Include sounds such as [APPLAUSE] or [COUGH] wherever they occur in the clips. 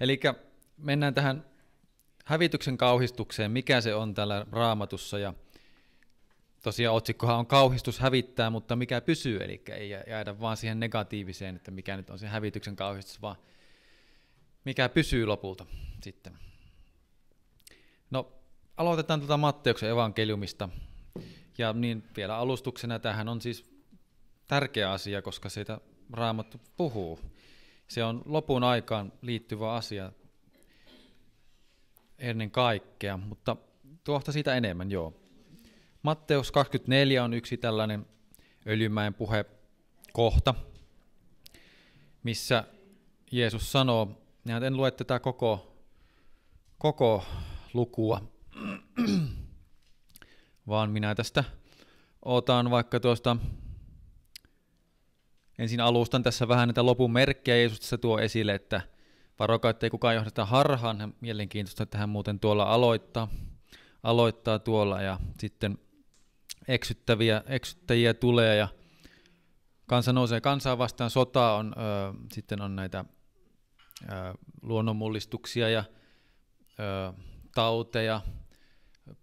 Eli mennään tähän hävityksen kauhistukseen, mikä se on täällä raamatussa ja tosiaan otsikkohan on kauhistus hävittää, mutta mikä pysyy, eli ei jäädä vaan siihen negatiiviseen, että mikä nyt on se hävityksen kauhistus, vaan mikä pysyy lopulta sitten. No, aloitetaan tuota Matteuksen evankeliumista. Ja niin vielä alustuksena tähän on siis tärkeä asia, koska siitä raamattu puhuu se on lopun aikaan liittyvä asia ennen kaikkea, mutta tuohta siitä enemmän, joo. Matteus 24 on yksi tällainen Öljymäen puhe kohta, missä Jeesus sanoo, ja en lue tätä koko, koko lukua, [CLEARS THROAT] vaan minä tästä otan vaikka tuosta ensin alustan tässä vähän näitä lopun merkkejä. Jeesus tässä tuo esille, että varokaa, ettei kukaan johdeta harhaan. Mielenkiintoista, että hän muuten tuolla aloittaa, aloittaa tuolla ja sitten eksyttäviä, eksyttäjiä tulee ja kansa nousee kansaa vastaan, sota on, ö, sitten on näitä ö, luonnonmullistuksia ja ö, tauteja,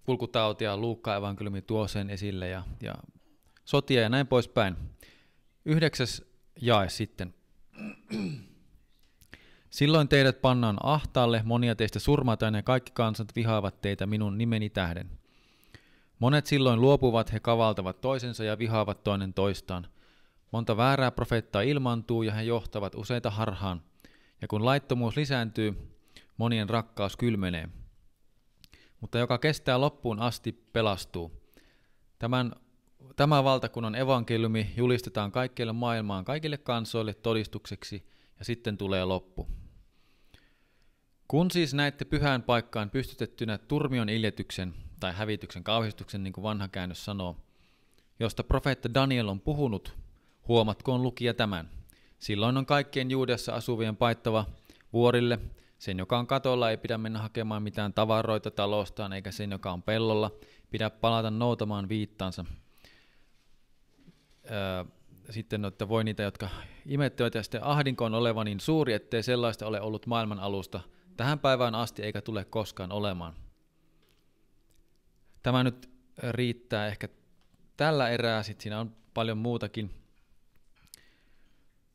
kulkutautia, Luukka evankeliumi tuo sen esille ja, ja sotia ja näin poispäin. Yhdeksäs jae sitten. Silloin teidät pannaan ahtaalle, monia teistä surmataan ja kaikki kansat vihaavat teitä minun nimeni tähden. Monet silloin luopuvat, he kavaltavat toisensa ja vihaavat toinen toistaan. Monta väärää profeettaa ilmaantuu ja he johtavat useita harhaan. Ja kun laittomuus lisääntyy, monien rakkaus kylmenee. Mutta joka kestää loppuun asti, pelastuu. Tämän Tämä valtakunnan evankeliumi julistetaan kaikkialle maailmaan, kaikille kansoille todistukseksi, ja sitten tulee loppu. Kun siis näette pyhään paikkaan pystytettynä turmion iljetyksen tai hävityksen kauhistuksen, niin kuin vanha käännös sanoo, josta profeetta Daniel on puhunut, huomatkoon lukija tämän. Silloin on kaikkien Juudessa asuvien paittava vuorille, sen joka on katolla ei pidä mennä hakemaan mitään tavaroita talostaan, eikä sen joka on pellolla pidä palata noutamaan viittaansa, Öö, sitten, no, että voi niitä, jotka imettävät ja sitten ahdinko on oleva niin suuri, ettei sellaista ole ollut maailman alusta tähän päivään asti eikä tule koskaan olemaan. Tämä nyt riittää ehkä tällä erää, sitten siinä on paljon muutakin.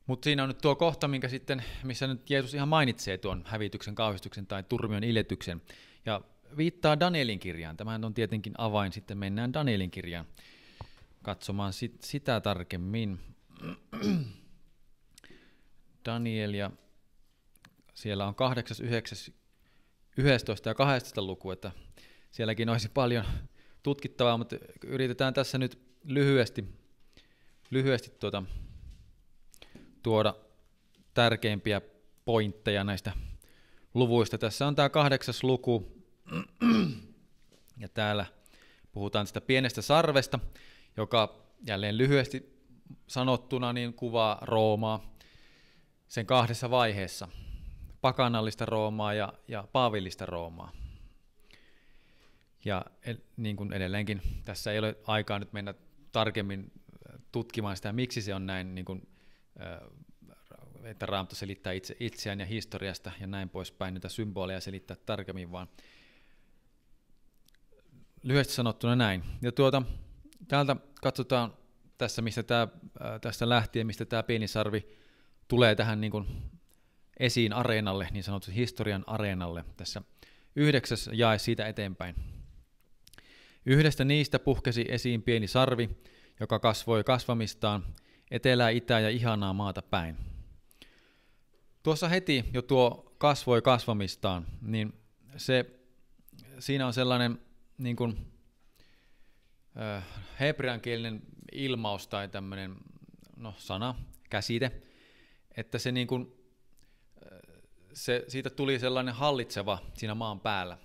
Mutta siinä on nyt tuo kohta, minkä sitten, missä nyt Jeesus ihan mainitsee tuon hävityksen, kauhistuksen tai turmion iletyksen. Ja viittaa Danielin kirjaan. Tämähän on tietenkin avain, sitten mennään Danielin kirjaan katsomaan sit, sitä tarkemmin. [CLEARS THROAT] Daniel ja siellä on 8, 9, 11 ja 12 luku, että sielläkin olisi paljon tutkittavaa, mutta yritetään tässä nyt lyhyesti, lyhyesti tuota, tuoda tärkeimpiä pointteja näistä luvuista. Tässä on tämä kahdeksas luku, [CLEARS THROAT] ja täällä puhutaan sitä pienestä sarvesta joka jälleen lyhyesti sanottuna niin kuvaa Roomaa sen kahdessa vaiheessa, pakanallista Roomaa ja, ja paavillista Roomaa. Ja niin kuin edelleenkin, tässä ei ole aikaa nyt mennä tarkemmin äh, tutkimaan sitä, miksi se on näin, niin kuin, äh, että Raamattu selittää itse, itseään ja historiasta ja näin poispäin, niitä symboleja selittää tarkemmin, vaan lyhyesti sanottuna näin. Ja tuota, Täältä katsotaan tässä, mistä tää, äh, tästä lähtien, mistä tämä sarvi tulee tähän niin kuin esiin areenalle, niin sanotusti historian areenalle. Tässä yhdeksäs jae siitä eteenpäin. Yhdestä niistä puhkesi esiin pieni sarvi, joka kasvoi kasvamistaan etelää, itää ja ihanaa maata päin. Tuossa heti jo tuo kasvoi kasvamistaan, niin se, siinä on sellainen niin kuin äh, hebreankielinen ilmaus tai tämmöinen no, sana, käsite, että se niin kuin, se, siitä tuli sellainen hallitseva siinä maan päällä.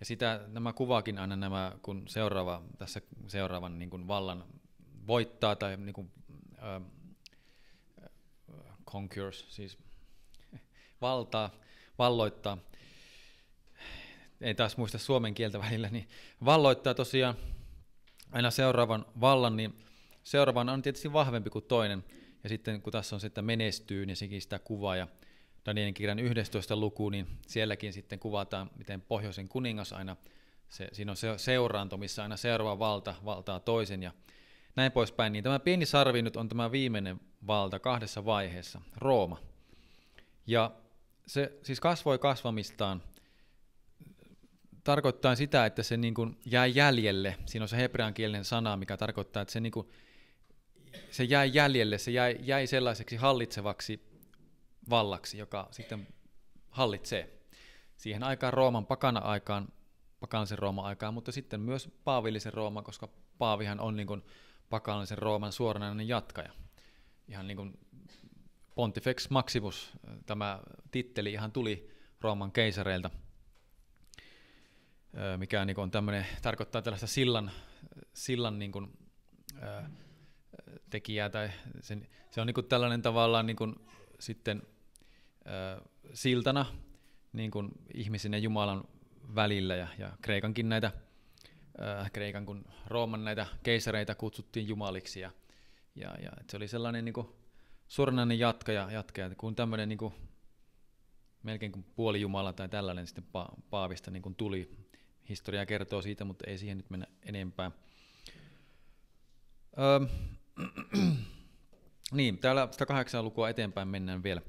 Ja sitä nämä kuvaakin aina nämä, kun seuraava, tässä seuraavan niin kuin vallan voittaa tai niin kuin, äh, conquers, siis valtaa, valloittaa, ei taas muista suomen kieltä välillä, niin valloittaa tosiaan aina seuraavan vallan, niin seuraavan on tietysti vahvempi kuin toinen. Ja sitten kun tässä on se, että menestyy, niin sekin sitä kuvaa. Ja Danielin kirjan 11. luku, niin sielläkin sitten kuvataan, miten pohjoisen kuningas aina, se, siinä on se, seuraanto, missä aina seuraava valta valtaa toisen ja näin poispäin. Niin tämä pieni sarvi nyt on tämä viimeinen valta kahdessa vaiheessa, Rooma. Ja se siis kasvoi kasvamistaan – tarkoittaa sitä, että se niin kuin jää jäljelle. Siinä on se kielen sana, mikä tarkoittaa, että se, niin kuin, se jää jäljelle, se jäi, jäi sellaiseksi hallitsevaksi vallaksi, joka sitten hallitsee. Siihen aikaan Rooman pakana-aikaan, pakanallisen Rooman aikaan, mutta sitten myös paavillisen Rooman, koska Paavihan on niin kuin pakanallisen Rooman suoranainen jatkaja. Ihan niin kuin Pontifex Maximus, tämä titteli ihan tuli Rooman keisareilta – mikä niin on niinku tämmöinen, tarkoittaa tällaista sillan, sillan niin kuin, ää, tekijää, tai sen, se on niin kuin tällainen tavallaan niin kuin, sitten ää, siltana niin kuin ihmisen ja Jumalan välillä, ja, ja Kreikankin näitä, ää, Kreikan kun Rooman näitä keisareita kutsuttiin jumaliksi, ja, ja, ja se oli sellainen niin kuin suoranainen jatkaja, jatkaja kun tämmöinen niin kuin, melkein kuin Jumala tai tällainen sitten pa- Paavista niin kuin tuli historiaa kertoo siitä, mutta ei siihen nyt mennä enempää. Öö, [CLEARS THROAT] niin, täällä 108 lukua eteenpäin mennään vielä.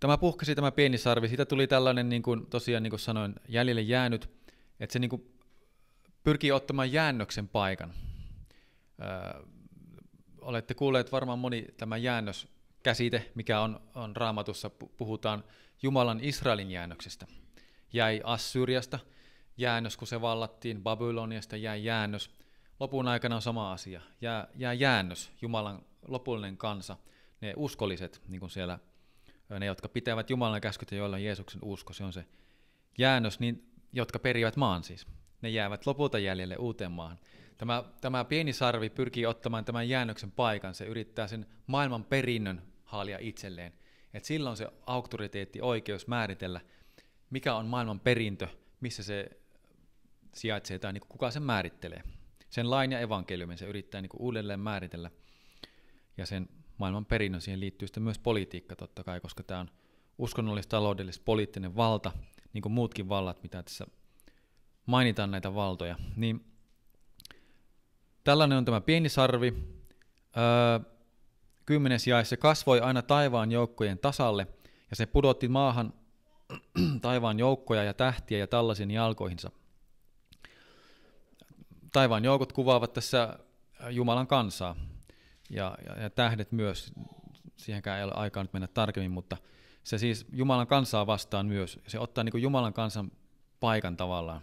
Tämä puhkasi tämä pieni sarvi, siitä tuli tällainen, niin kuin, tosiaan niin kuin sanoin, jäljelle jäänyt, että se niin kuin, pyrkii ottamaan jäännöksen paikan. Öö, olette kuulleet varmaan moni tämä jäännös käsite, mikä on, on raamatussa, puhutaan Jumalan Israelin jäännöksestä. Jäi Assyriasta – jäännös, kun se vallattiin, Babyloniasta jää jäännös. Lopun aikana on sama asia, jää, jää jäännös, Jumalan lopullinen kansa, ne uskolliset, niin kuin siellä ne, jotka pitävät Jumalan käskyt ja joilla on Jeesuksen usko, se on se jäännös, niin, jotka perivät maan siis. Ne jäävät lopulta jäljelle uuteen maahan. Tämä, tämä pieni sarvi pyrkii ottamaan tämän jäännöksen paikan, se yrittää sen maailman perinnön haalia itselleen. Et silloin se auktoriteetti, oikeus määritellä, mikä on maailman perintö, missä se sijaitsee tai niin kuin kuka sen määrittelee. Sen lain ja evankeliumin se yrittää niin kuin uudelleen määritellä ja sen maailman perinnön siihen liittyy sitten myös politiikka totta kai, koska tämä on uskonnollista, taloudellista, poliittinen valta, niin kuin muutkin vallat, mitä tässä mainitaan näitä valtoja. Niin tällainen on tämä pieni sarvi. Öö, kymmenes jae, se kasvoi aina taivaan joukkojen tasalle, ja se pudotti maahan [CLEARS THROAT] taivaan joukkoja ja tähtiä ja tällaisen jalkoihinsa taivaan joukot kuvaavat tässä äh, Jumalan kansaa ja, ja, ja tähdet myös, siihenkään ei ole aikaa nyt mennä tarkemmin, mutta se siis Jumalan kansaa vastaan myös, se ottaa niin kuin Jumalan kansan paikan tavallaan,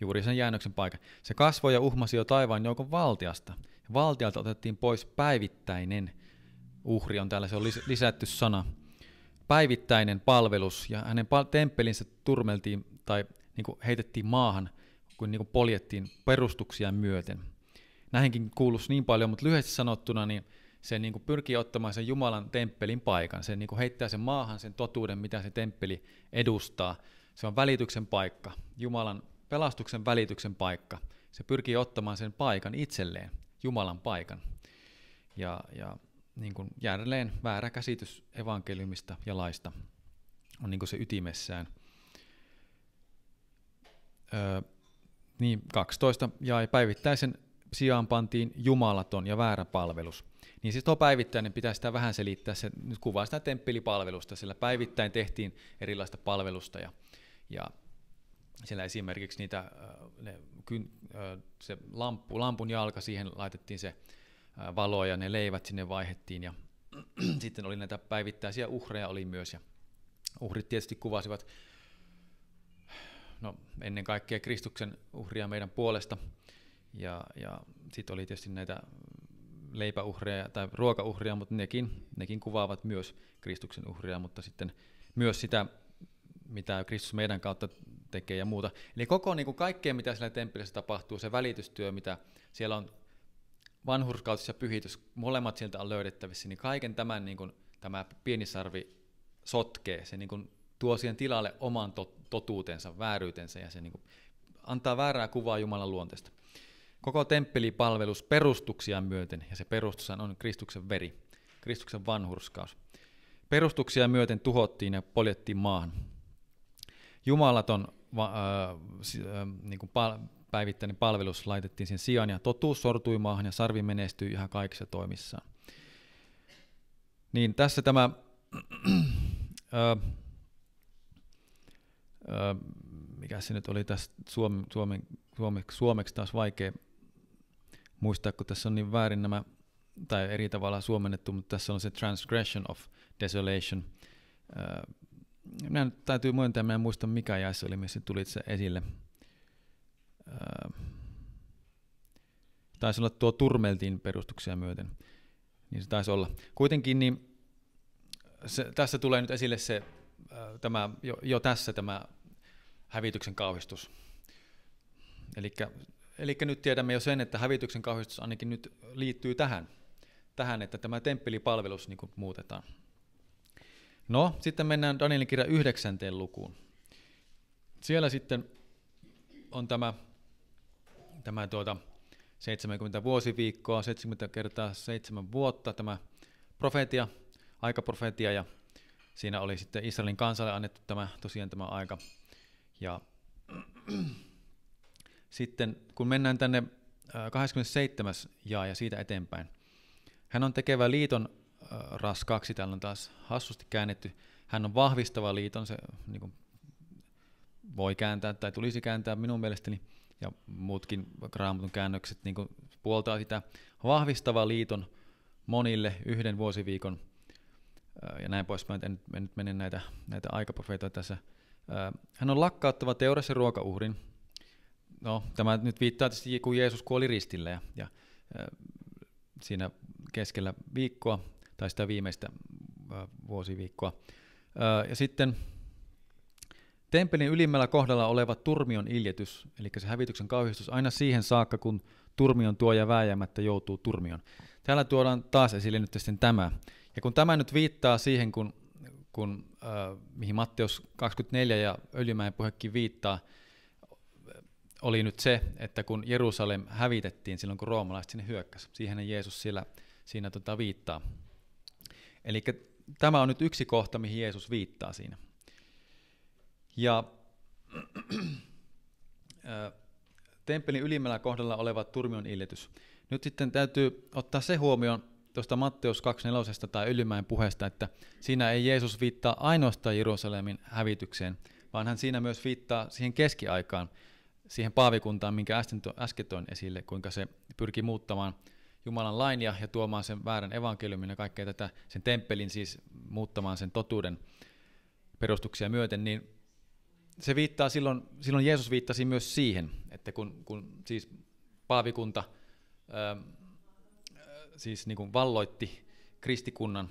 juuri sen jäännöksen paikan. Se kasvoi ja uhmasi jo taivaan joukon valtiasta. Valtialta otettiin pois päivittäinen uhri, on täällä se on lisätty sana, päivittäinen palvelus, ja hänen temppelinsä turmeltiin tai niin kuin heitettiin maahan – kuin, niin kuin poljettiin perustuksia myöten. Näihinkin kuulus niin paljon, mutta lyhyesti sanottuna niin se niin kuin pyrkii ottamaan sen Jumalan temppelin paikan. Se niin kuin heittää sen maahan sen totuuden, mitä se temppeli edustaa. Se on välityksen paikka, Jumalan pelastuksen välityksen paikka. Se pyrkii ottamaan sen paikan itselleen, Jumalan paikan. Ja, ja niin kuin jälleen väärä käsitys evankeliumista ja laista on niin kuin se ytimessään. Öö, niin, 12 ja päivittäisen sijaan pantiin jumalaton ja väärä palvelus. Niin siis tuo päivittäinen niin pitää sitä vähän selittää, se nyt kuvaa sitä temppelipalvelusta, sillä päivittäin tehtiin erilaista palvelusta ja, ja siellä esimerkiksi niitä, äh, ne, kyn, äh, se lampu, lampun jalka, siihen laitettiin se äh, valo ja ne leivät sinne vaihettiin ja [CLEARS THROAT] sitten oli näitä päivittäisiä uhreja oli myös ja uhrit tietysti kuvasivat no, ennen kaikkea Kristuksen uhria meidän puolesta. Ja, ja sitten oli tietysti näitä leipäuhreja tai ruokauhreja, mutta nekin, nekin kuvaavat myös Kristuksen uhria, mutta sitten myös sitä, mitä Kristus meidän kautta tekee ja muuta. Eli koko niin kuin kaikkea, mitä siellä temppelissä tapahtuu, se välitystyö, mitä siellä on vanhurskautus ja pyhitys, molemmat sieltä on löydettävissä, niin kaiken tämän niin kuin, tämä pieni sarvi sotkee, se niin kuin tuo siihen tilalle oman totuutensa, vääryytensä ja se niin kuin antaa väärää kuvaa Jumalan luonteesta. Koko temppelipalvelus perustuksia myöten, ja se perustus on Kristuksen veri, Kristuksen vanhurskaus. Perustuksia myöten tuhottiin ja poljettiin maahan. Jumalaton va, äh, äh niin kuin pal- päivittäinen palvelus laitettiin sen sijaan, ja totuus sortui maahan, ja sarvi menestyi ihan kaikissa toimissaan. Niin tässä tämä äh, mikä se nyt oli tässä suom, suomen, suomeksi, suomeksi taas vaikea muistaa, kun tässä on niin väärin nämä, tai eri tavalla suomennettu, mutta tässä on se transgression of desolation. minä nyt täytyy myöntää, minä en muista mikä jäi se oli, missä tuli se esille. Öö, taisi olla tuo turmeltiin perustuksia myöten. Niin se taisi olla. Kuitenkin niin se, tässä tulee nyt esille se tämä, jo, jo tässä tämä hävityksen kauhistus. Eli nyt tiedämme jo sen, että hävityksen kauhistus ainakin nyt liittyy tähän, tähän että tämä temppelipalvelus niin muutetaan. No, sitten mennään Danielin kirja yhdeksänteen lukuun. Siellä sitten on tämä, tämä tuota, 70 vuosiviikkoa, 70 kertaa 7 vuotta tämä profeetia, aikaprofeetia ja siinä oli sitten Israelin kansalle annettu tämä, tosiaan tämä aika. Ja [CLEARS THROAT] sitten kun mennään tänne 27. Äh, jaa ja siitä eteenpäin. Hän on tekevä liiton äh, raskaaksi, täällä on taas hassusti käännetty. Hän on vahvistava liiton, se niin kuin, voi kääntää tai tulisi kääntää minun mielestäni, ja muutkin raamatun käännökset niin kuin, puoltaa sitä vahvistava liiton monille yhden vuosiviikon ja näin poispäin. En, en nyt mene näitä, näitä aikaprofeitoja tässä. Hän on lakkauttava teurassa ruokauhrin. No, tämä nyt viittaa tietysti, kun Jeesus kuoli ristille ja, ja siinä keskellä viikkoa tai sitä viimeistä vuosiviikkoa. Ja sitten temppelin ylimmällä kohdalla oleva turmion iljetys, eli se hävityksen kauhistus, aina siihen saakka, kun turmion tuoja vääjäämättä joutuu turmion. Täällä tuodaan taas esille nyt sitten tämä, ja kun tämä nyt viittaa siihen, kun, kun, äh, mihin Matteus 24 ja Öljymäen puhekin viittaa, oli nyt se, että kun Jerusalem hävitettiin silloin, kun roomalaiset sinne hyökkäsi. Siihen Jeesus siellä, siinä tota viittaa. Eli tämä on nyt yksi kohta, mihin Jeesus viittaa siinä. Ja äh, temppelin ylimmällä kohdalla oleva turmion illetys. Nyt sitten täytyy ottaa se huomioon, tuosta Matteus 24 tai Ylimäen puheesta, että siinä ei Jeesus viittaa ainoastaan Jerusalemin hävitykseen, vaan hän siinä myös viittaa siihen keskiaikaan, siihen paavikuntaan, minkä äsken, to, äsken toin esille, kuinka se pyrki muuttamaan Jumalan lain ja, ja tuomaan sen väärän evankeliumin ja kaikkea tätä, sen temppelin siis muuttamaan sen totuuden perustuksia myöten, niin se viittaa silloin, silloin Jeesus viittasi myös siihen, että kun, kun siis paavikunta siis niin kuin valloitti kristikunnan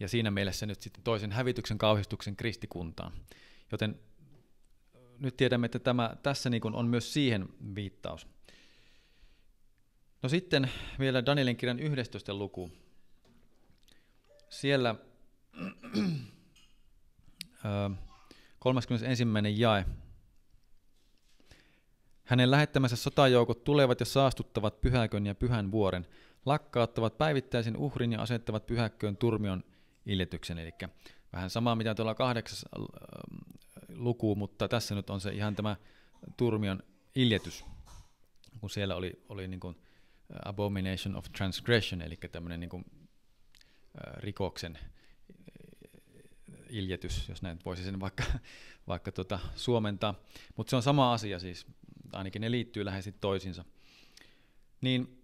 ja siinä mielessä nyt sitten toisen hävityksen kauhistuksen kristikuntaan. Joten äh, nyt tiedämme, että tämä, tässä niin on myös siihen viittaus. No sitten vielä Danielin kirjan 11. luku. Siellä 31. Äh, jae. Hänen lähettämänsä sotajoukot tulevat ja saastuttavat pyhäkön ja pyhän vuoren – lakkauttavat päivittäisen uhrin ja asettavat pyhäkköön turmion iljetyksen. Eli vähän samaa mitä tuolla kahdeksas äh, luku, mutta tässä nyt on se ihan tämä turmion iljetys, kun siellä oli, oli niin kuin äh, abomination of transgression, eli tämmöinen niin kuin äh, rikoksen iljetys, jos näin voisi sen vaikka, [LAUGHS] vaikka tuota suomentaa. Mutta se on sama asia siis, ainakin ne liittyy läheisesti toisiinsa. Niin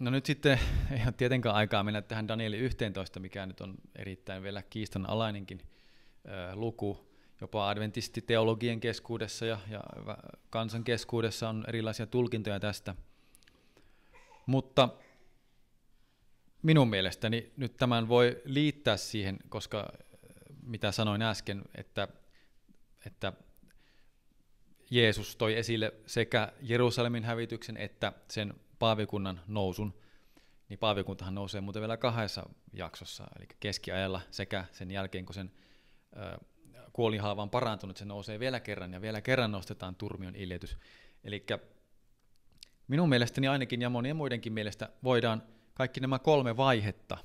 No nyt sitten [LAUGHS] ei ole tietenkään aikaa mennä tähän Danielin 11, mikä nyt on erittäin vielä kiistanalainenkin luku. Jopa adventistiteologien keskuudessa ja, ja kansan keskuudessa on erilaisia tulkintoja tästä. Mutta minun mielestäni nyt tämän voi liittää siihen, koska mitä sanoin äsken, että, että Jeesus toi esille sekä Jerusalemin hävityksen että sen paavikunnan nousun, niin paavikuntahan nousee muuten vielä kahdessa jaksossa, eli keskiajalla sekä sen jälkeen, kun sen ö, on parantunut, se nousee vielä kerran ja vielä kerran nostetaan turmion iljetys. Eli minun mielestäni ainakin ja monien muidenkin mielestä voidaan kaikki nämä kolme vaihetta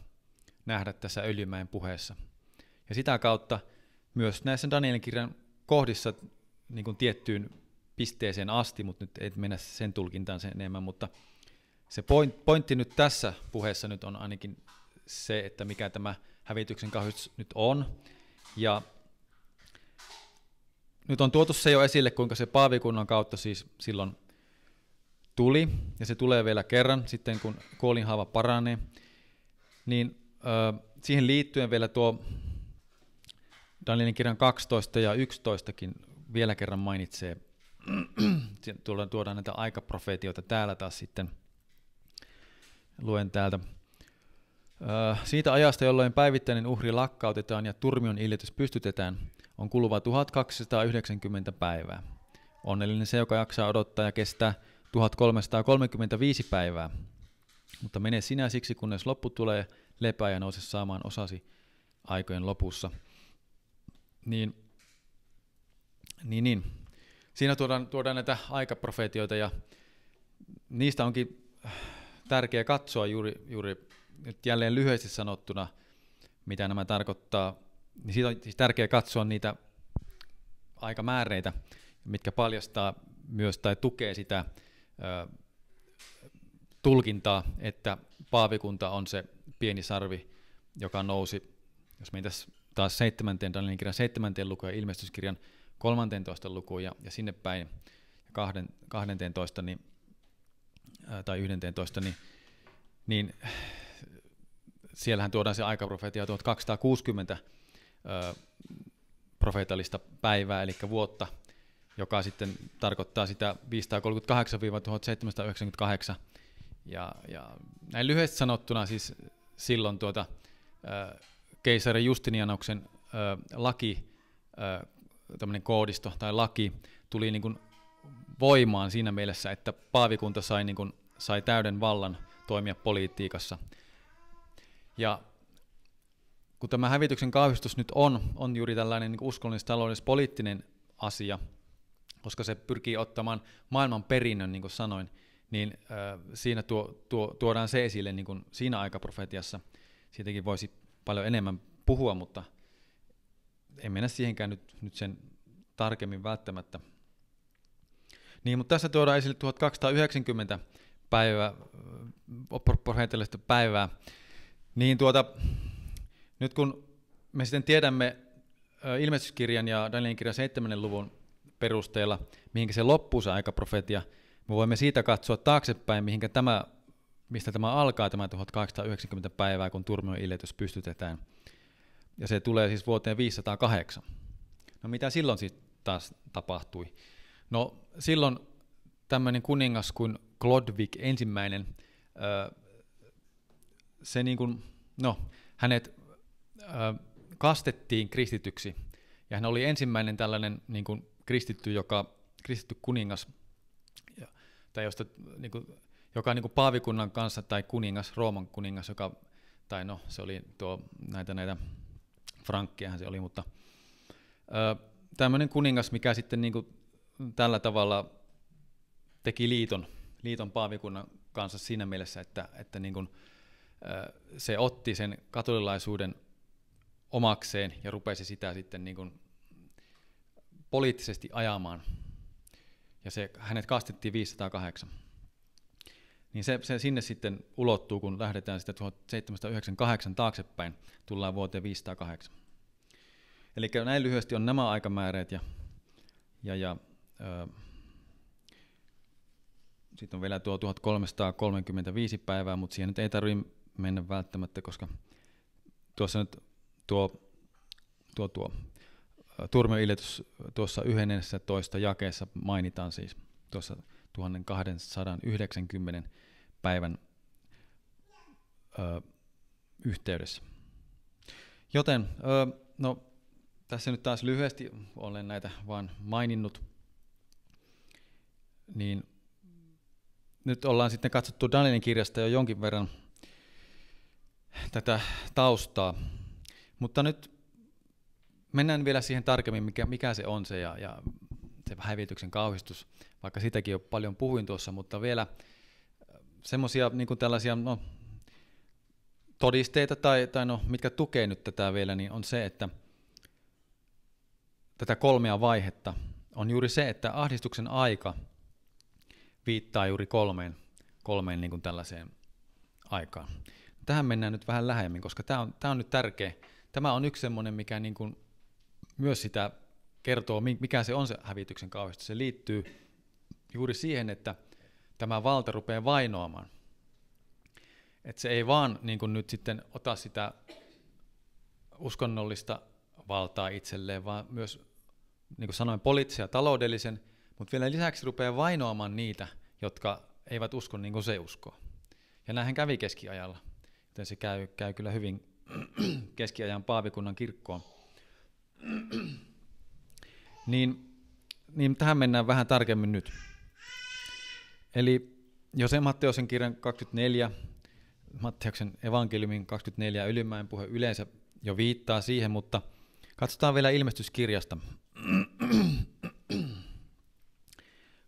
nähdä tässä Öljymäen puheessa. Ja sitä kautta myös näissä Danielin kirjan kohdissa niin kuin tiettyyn pisteeseen asti, mutta nyt ei mennä sen tulkintaan sen enemmän, mutta – se point, pointti nyt tässä puheessa nyt on ainakin se, että mikä tämä hävityksen kahvitus nyt on. Ja nyt on tuotu se jo esille, kuinka se paavikunnan kautta siis silloin tuli, ja se tulee vielä kerran sitten, kun kuolinhaava paranee, niin ö, siihen liittyen vielä tuo Danielin kirjan 12 ja 11kin vielä kerran mainitsee, [CLEARS THROAT] tuodaan näitä aikaprofeetioita täällä taas sitten – luen täältä. Äh, siitä ajasta, jolloin päivittäinen uhri lakkautetaan ja turmion iljetys pystytetään, on kuluva 1290 päivää. Onnellinen se, joka jaksaa odottaa ja kestää 1335 päivää. Mutta mene sinä siksi, kunnes loppu tulee, lepää ja nouse saamaan osasi aikojen lopussa. Niin, niin, niin. Siinä tuodaan, tuodaan näitä aikaprofeetioita ja niistä onkin tärkeää katsoa juuri, juuri nyt jälleen lyhyesti sanottuna, mitä nämä tarkoittaa, niin siitä on siis tärkeää katsoa niitä aikamääreitä, mitkä paljastaa myös tai tukee sitä ö, tulkintaa, että paavikunta on se pieni sarvi, joka nousi, jos meitä taas 7. Danielin kirjan 7. luku ja ilmestyskirjan 13. lukuun ja, ja sinne päin, ja 12, niin Äh, tai 11, niin, niin siellähän tuodaan se aikaprofetia 1260 ö, profeetallista päivää, eli vuotta, joka sitten tarkoittaa sitä 538-1798. Ja, ja näin lyhyesti sanottuna siis silloin tuota, ö, äh, keisari Justinianoksen ö, äh, laki, ö, tämmöinen koodisto tai laki, tuli niin kuin voimaan siinä mielessä, että paavikunta sai niin kuin sai täyden vallan toimia politiikassa. Ja kun tämä hävityksen kauhistus nyt on, on juuri tällainen niin uskonnollis-taloudellis-poliittinen asia, koska se pyrkii ottamaan maailman perinnön, niin kuin sanoin, niin äh, siinä tuo, tuo, tuodaan se esille niin kuin siinä aikaprofetiassa. Siitäkin voisi paljon enemmän puhua, mutta en mennä siihenkään nyt, nyt sen tarkemmin välttämättä. Niin, mutta tässä tuodaan esille 1290 päivä, prosenttisesti päivää, niin tuota, nyt kun me sitten tiedämme ilmestyskirjan ja Danielin kirjan 7. luvun perusteella, mihin se loppuu se profetia, me voimme siitä katsoa taaksepäin, mihinkä tämä, mistä tämä alkaa, tämä 1890 päivää, kun turmion iljetys pystytetään. Ja se tulee siis vuoteen 508. No mitä silloin sitten taas tapahtui? No silloin tämmöinen kuningas kuin Klodvik ensimmäinen, se niin kuin, no, hänet kastettiin kristityksi, ja hän oli ensimmäinen tällainen niin kuin kristitty, joka, kristitty kuningas, tai josta, niin kuin, joka niin kuin paavikunnan kanssa, tai kuningas, Rooman kuningas, joka, tai no, se oli tuo, näitä, näitä frankkiahan se oli, mutta tämmöinen kuningas, mikä sitten niin kuin, tällä tavalla teki liiton liiton paavikunnan kanssa siinä mielessä, että, että niin kuin, se otti sen katolilaisuuden omakseen ja rupesi sitä sitten niin kuin poliittisesti ajamaan. Ja se, hänet kastettiin 508. Niin se, se sinne sitten ulottuu, kun lähdetään sitä 1798 taaksepäin, tullaan vuoteen 508. Eli näin lyhyesti on nämä aikamääreet ja, ja, ja ö, sitten on vielä tuo 1335 päivää, mutta siihen nyt ei tarvitse mennä välttämättä, koska tuossa nyt tuo, tuo, tuo turmeiletus tuossa 11 jakeessa mainitaan siis tuossa 1290 päivän ö, yhteydessä. Joten, ö, no tässä nyt taas lyhyesti olen näitä vaan maininnut, niin nyt ollaan sitten katsottu Danielin kirjasta jo jonkin verran tätä taustaa, mutta nyt mennään vielä siihen tarkemmin, mikä, mikä se on se ja, ja se hävityksen kauhistus, vaikka sitäkin jo paljon puhuin tuossa, mutta vielä äh, semmoisia niin tällaisia no, todisteita tai, tai no, mitkä tukee nyt tätä vielä, niin on se, että tätä kolmea vaihetta on juuri se, että ahdistuksen aika – viittaa juuri kolmeen, kolmeen niin kuin tällaiseen aikaan. Tähän mennään nyt vähän lähemmin, koska tämä on, tämä on nyt tärkeä. Tämä on yksi semmoinen, mikä niin kuin myös sitä kertoo, mikä se on se hävityksen kauheasti. Se liittyy juuri siihen, että tämä valta rupeaa vainoamaan. Että se ei vaan niin kuin nyt sitten ota sitä uskonnollista valtaa itselleen, vaan myös, niin kuin sanoin, poliittisen ja taloudellisen – mutta vielä lisäksi rupeaa vainoamaan niitä, jotka eivät usko niin kuin se uskoo. Ja näinhän kävi keskiajalla, joten se käy, käy kyllä hyvin [CLEARS THROAT] keskiajan paavikunnan kirkkoon. [CLEARS THROAT] niin, niin tähän mennään vähän tarkemmin nyt. Eli jos Matteosen kirjan 24, Matteoksen evankeliumin 24 ylimmäinen puhe yleensä jo viittaa siihen, mutta katsotaan vielä ilmestyskirjasta.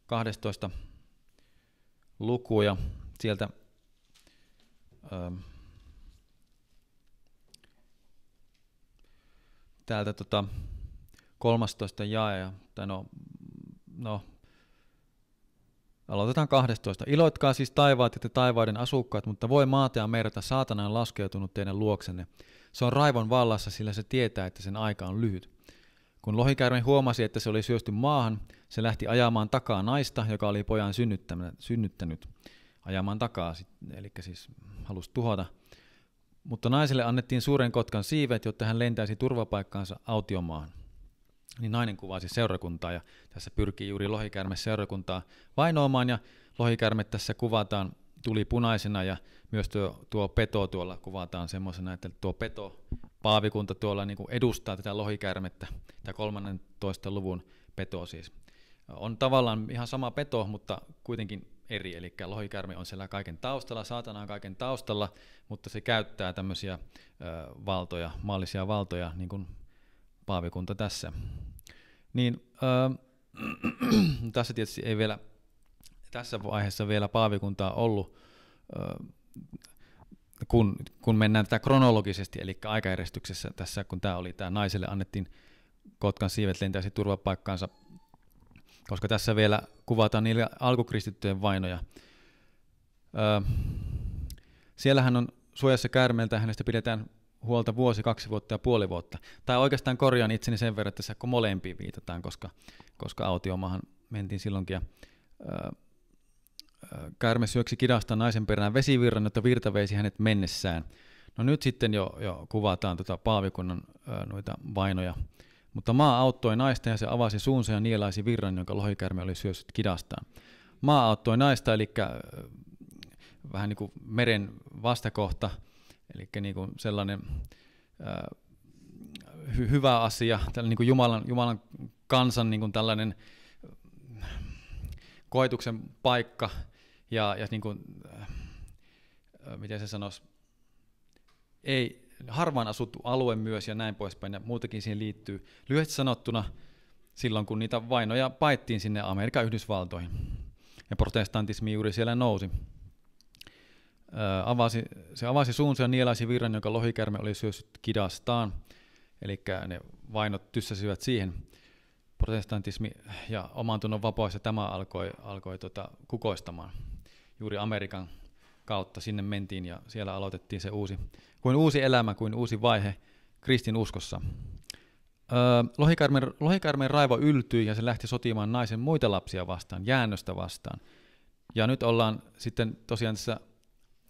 12 luku ja sieltä ö, ähm, täältä tota 13 jae, ja, tai no, no Aloitetaan 12. Iloitkaa siis taivaat ja te taivaiden asukkaat, mutta voi maata ja merta, saatana on laskeutunut teidän luoksenne. Se on raivon vallassa, sillä se tietää, että sen aika on lyhyt. Kun lohikäärme huomasi, että se oli syösty maahan, se lähti ajamaan takaa naista, joka oli pojan synnyttänyt. Ajamaan takaa, eli siis halusi tuhota. Mutta naiselle annettiin suuren kotkan siivet, jotta hän lentäisi turvapaikkaansa autiomaahan. Niin nainen kuvasi seurakuntaa ja tässä pyrkii juuri lohikäärme seurakuntaa vainoamaan ja lohikäärme tässä kuvataan tuli punaisena ja myös tuo, tuo peto tuolla kuvataan semmoisena, että tuo peto paavikunta tuolla niin kuin edustaa tätä lohikäärmettä, tämä 13. luvun petoa siis. On tavallaan ihan sama peto, mutta kuitenkin eri, eli lohikäärme on siellä kaiken taustalla, saatana on kaiken taustalla, mutta se käyttää tämmöisiä ö, valtoja, maallisia valtoja, niin kuin paavikunta tässä. Niin ö, [CLEARS THROAT] tässä tietysti ei vielä, tässä vaiheessa vielä paavikuntaa ollut ö, kun, kun mennään tätä kronologisesti, eli aikajärjestyksessä tässä, kun tämä oli, tämä naiselle annettiin Kotkan siivet lentäisi turvapaikkaansa, koska tässä vielä kuvataan niillä alkukristittyjen vainoja. Öö, siellähän on suojassa käärmeeltä, hänestä pidetään huolta vuosi, kaksi vuotta ja puoli vuotta. Tai oikeastaan korjaan itseni sen verran, että tässä molempiin viitataan, koska, koska autiomaahan mentiin silloinkin. Ja, öö, Käärme syöksi kidasta naisen perään vesivirran, jotta virta veisi hänet mennessään. No nyt sitten jo, jo kuvataan tota paavikunnan ö, noita vainoja. Mutta maa auttoi naista ja se avasi suunsa ja nielaisi virran, jonka lohikärme oli syössyt kidastaan. Maa auttoi naista, eli vähän niin kuin meren vastakohta, eli niin kuin sellainen ö, hy- hyvä asia, tällainen niin kuin Jumalan, Jumalan kansan niin kuin tällainen koetuksen paikka – ja, ja niin kuin, äh, äh, miten se sanoisi, ei, harvaan asuttu alue myös ja näin poispäin, ja muutakin siihen liittyy. Lyhyesti sanottuna, silloin kun niitä vainoja paettiin sinne Amerikan Yhdysvaltoihin, ja protestantismi juuri siellä nousi. Äh, avasi, se avasi suunsa ja nielaisi virran, jonka lohikärme oli syössyt kidastaan, eli ne vainot tyssäsivät siihen. Protestantismi ja omantunnon vapaus, ja tämä alkoi, alkoi tota, kukoistamaan juuri Amerikan kautta sinne mentiin ja siellä aloitettiin se uusi, kuin uusi elämä, kuin uusi vaihe kristin uskossa. Lohikärmen raivo yltyi ja se lähti sotimaan naisen muita lapsia vastaan, jäännöstä vastaan. Ja nyt ollaan sitten tosiaan tässä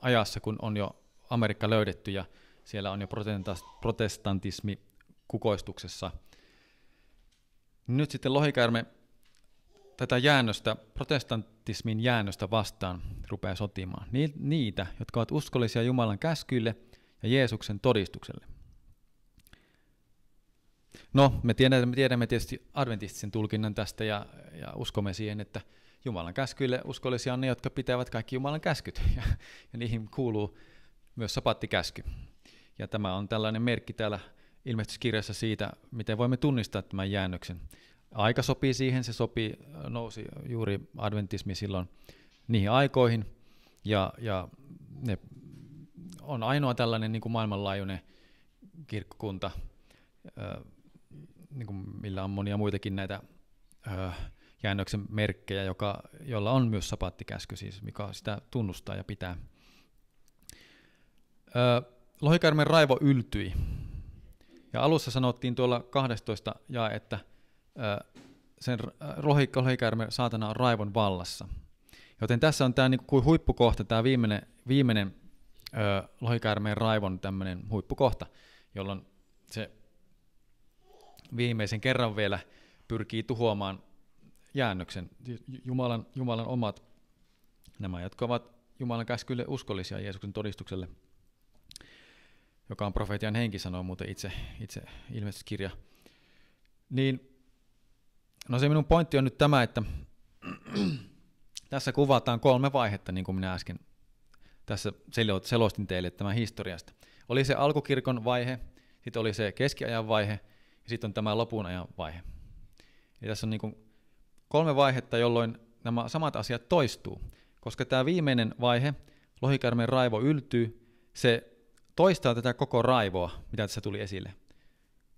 ajassa, kun on jo Amerikka löydetty ja siellä on jo protestantismi kukoistuksessa. Nyt sitten lohikäärme tätä jäännöstä, protestant, skeptismin jäännöstä vastaan rupeaa sotimaan, niitä, jotka ovat uskollisia Jumalan käskyille ja Jeesuksen todistukselle. No, me tiedämme, me tiedämme tietysti adventistisen tulkinnan tästä ja, ja uskomme siihen, että Jumalan käskyille uskollisia on ne, jotka pitävät kaikki Jumalan käskyt, [LAUGHS] ja, ja niihin kuuluu myös sapattikäsky. Ja tämä on tällainen merkki täällä ilmestyskirjassa siitä, miten voimme tunnistaa tämän jäännöksen aika sopii siihen, se sopii, äh, nousi juuri adventismi silloin niihin aikoihin, ja, ja ne on ainoa tällainen niin kuin maailmanlaajuinen kirkkokunta, äh, niin kuin millä on monia muitakin näitä äh, jäännöksen merkkejä, joka, jolla on myös sapattikäsky, siis mikä sitä tunnustaa ja pitää. Lohikärmen Lohikäärmeen raivo yltyi. Ja alussa sanottiin tuolla 12 ja että – sen lohikka, lohikäärme saatana on raivon vallassa. Joten tässä on tämä niinku huippukohta, tämä viimeinen, viimeinen lohikäärmeen raivon tämmöinen huippukohta, jolloin se viimeisen kerran vielä pyrkii tuhoamaan jäännöksen, Jumalan, Jumalan omat, nämä, jotka ovat Jumalan käskylle uskollisia Jeesuksen todistukselle, joka on profeetian henki, sanoo muuten itse, itse ilmestyskirja, niin No se minun pointti on nyt tämä, että [CLEARS THROAT] tässä kuvataan kolme vaihetta, niin kuin minä äsken tässä selostin teille tämän historiasta. Oli se alkukirkon vaihe, sitten oli se keskiajan vaihe ja sitten on tämä lopun ajan vaihe. Ja tässä on niin kuin kolme vaihetta, jolloin nämä samat asiat toistuu, koska tämä viimeinen vaihe, lohikärmen raivo yltyy, se toistaa tätä koko raivoa, mitä tässä tuli esille.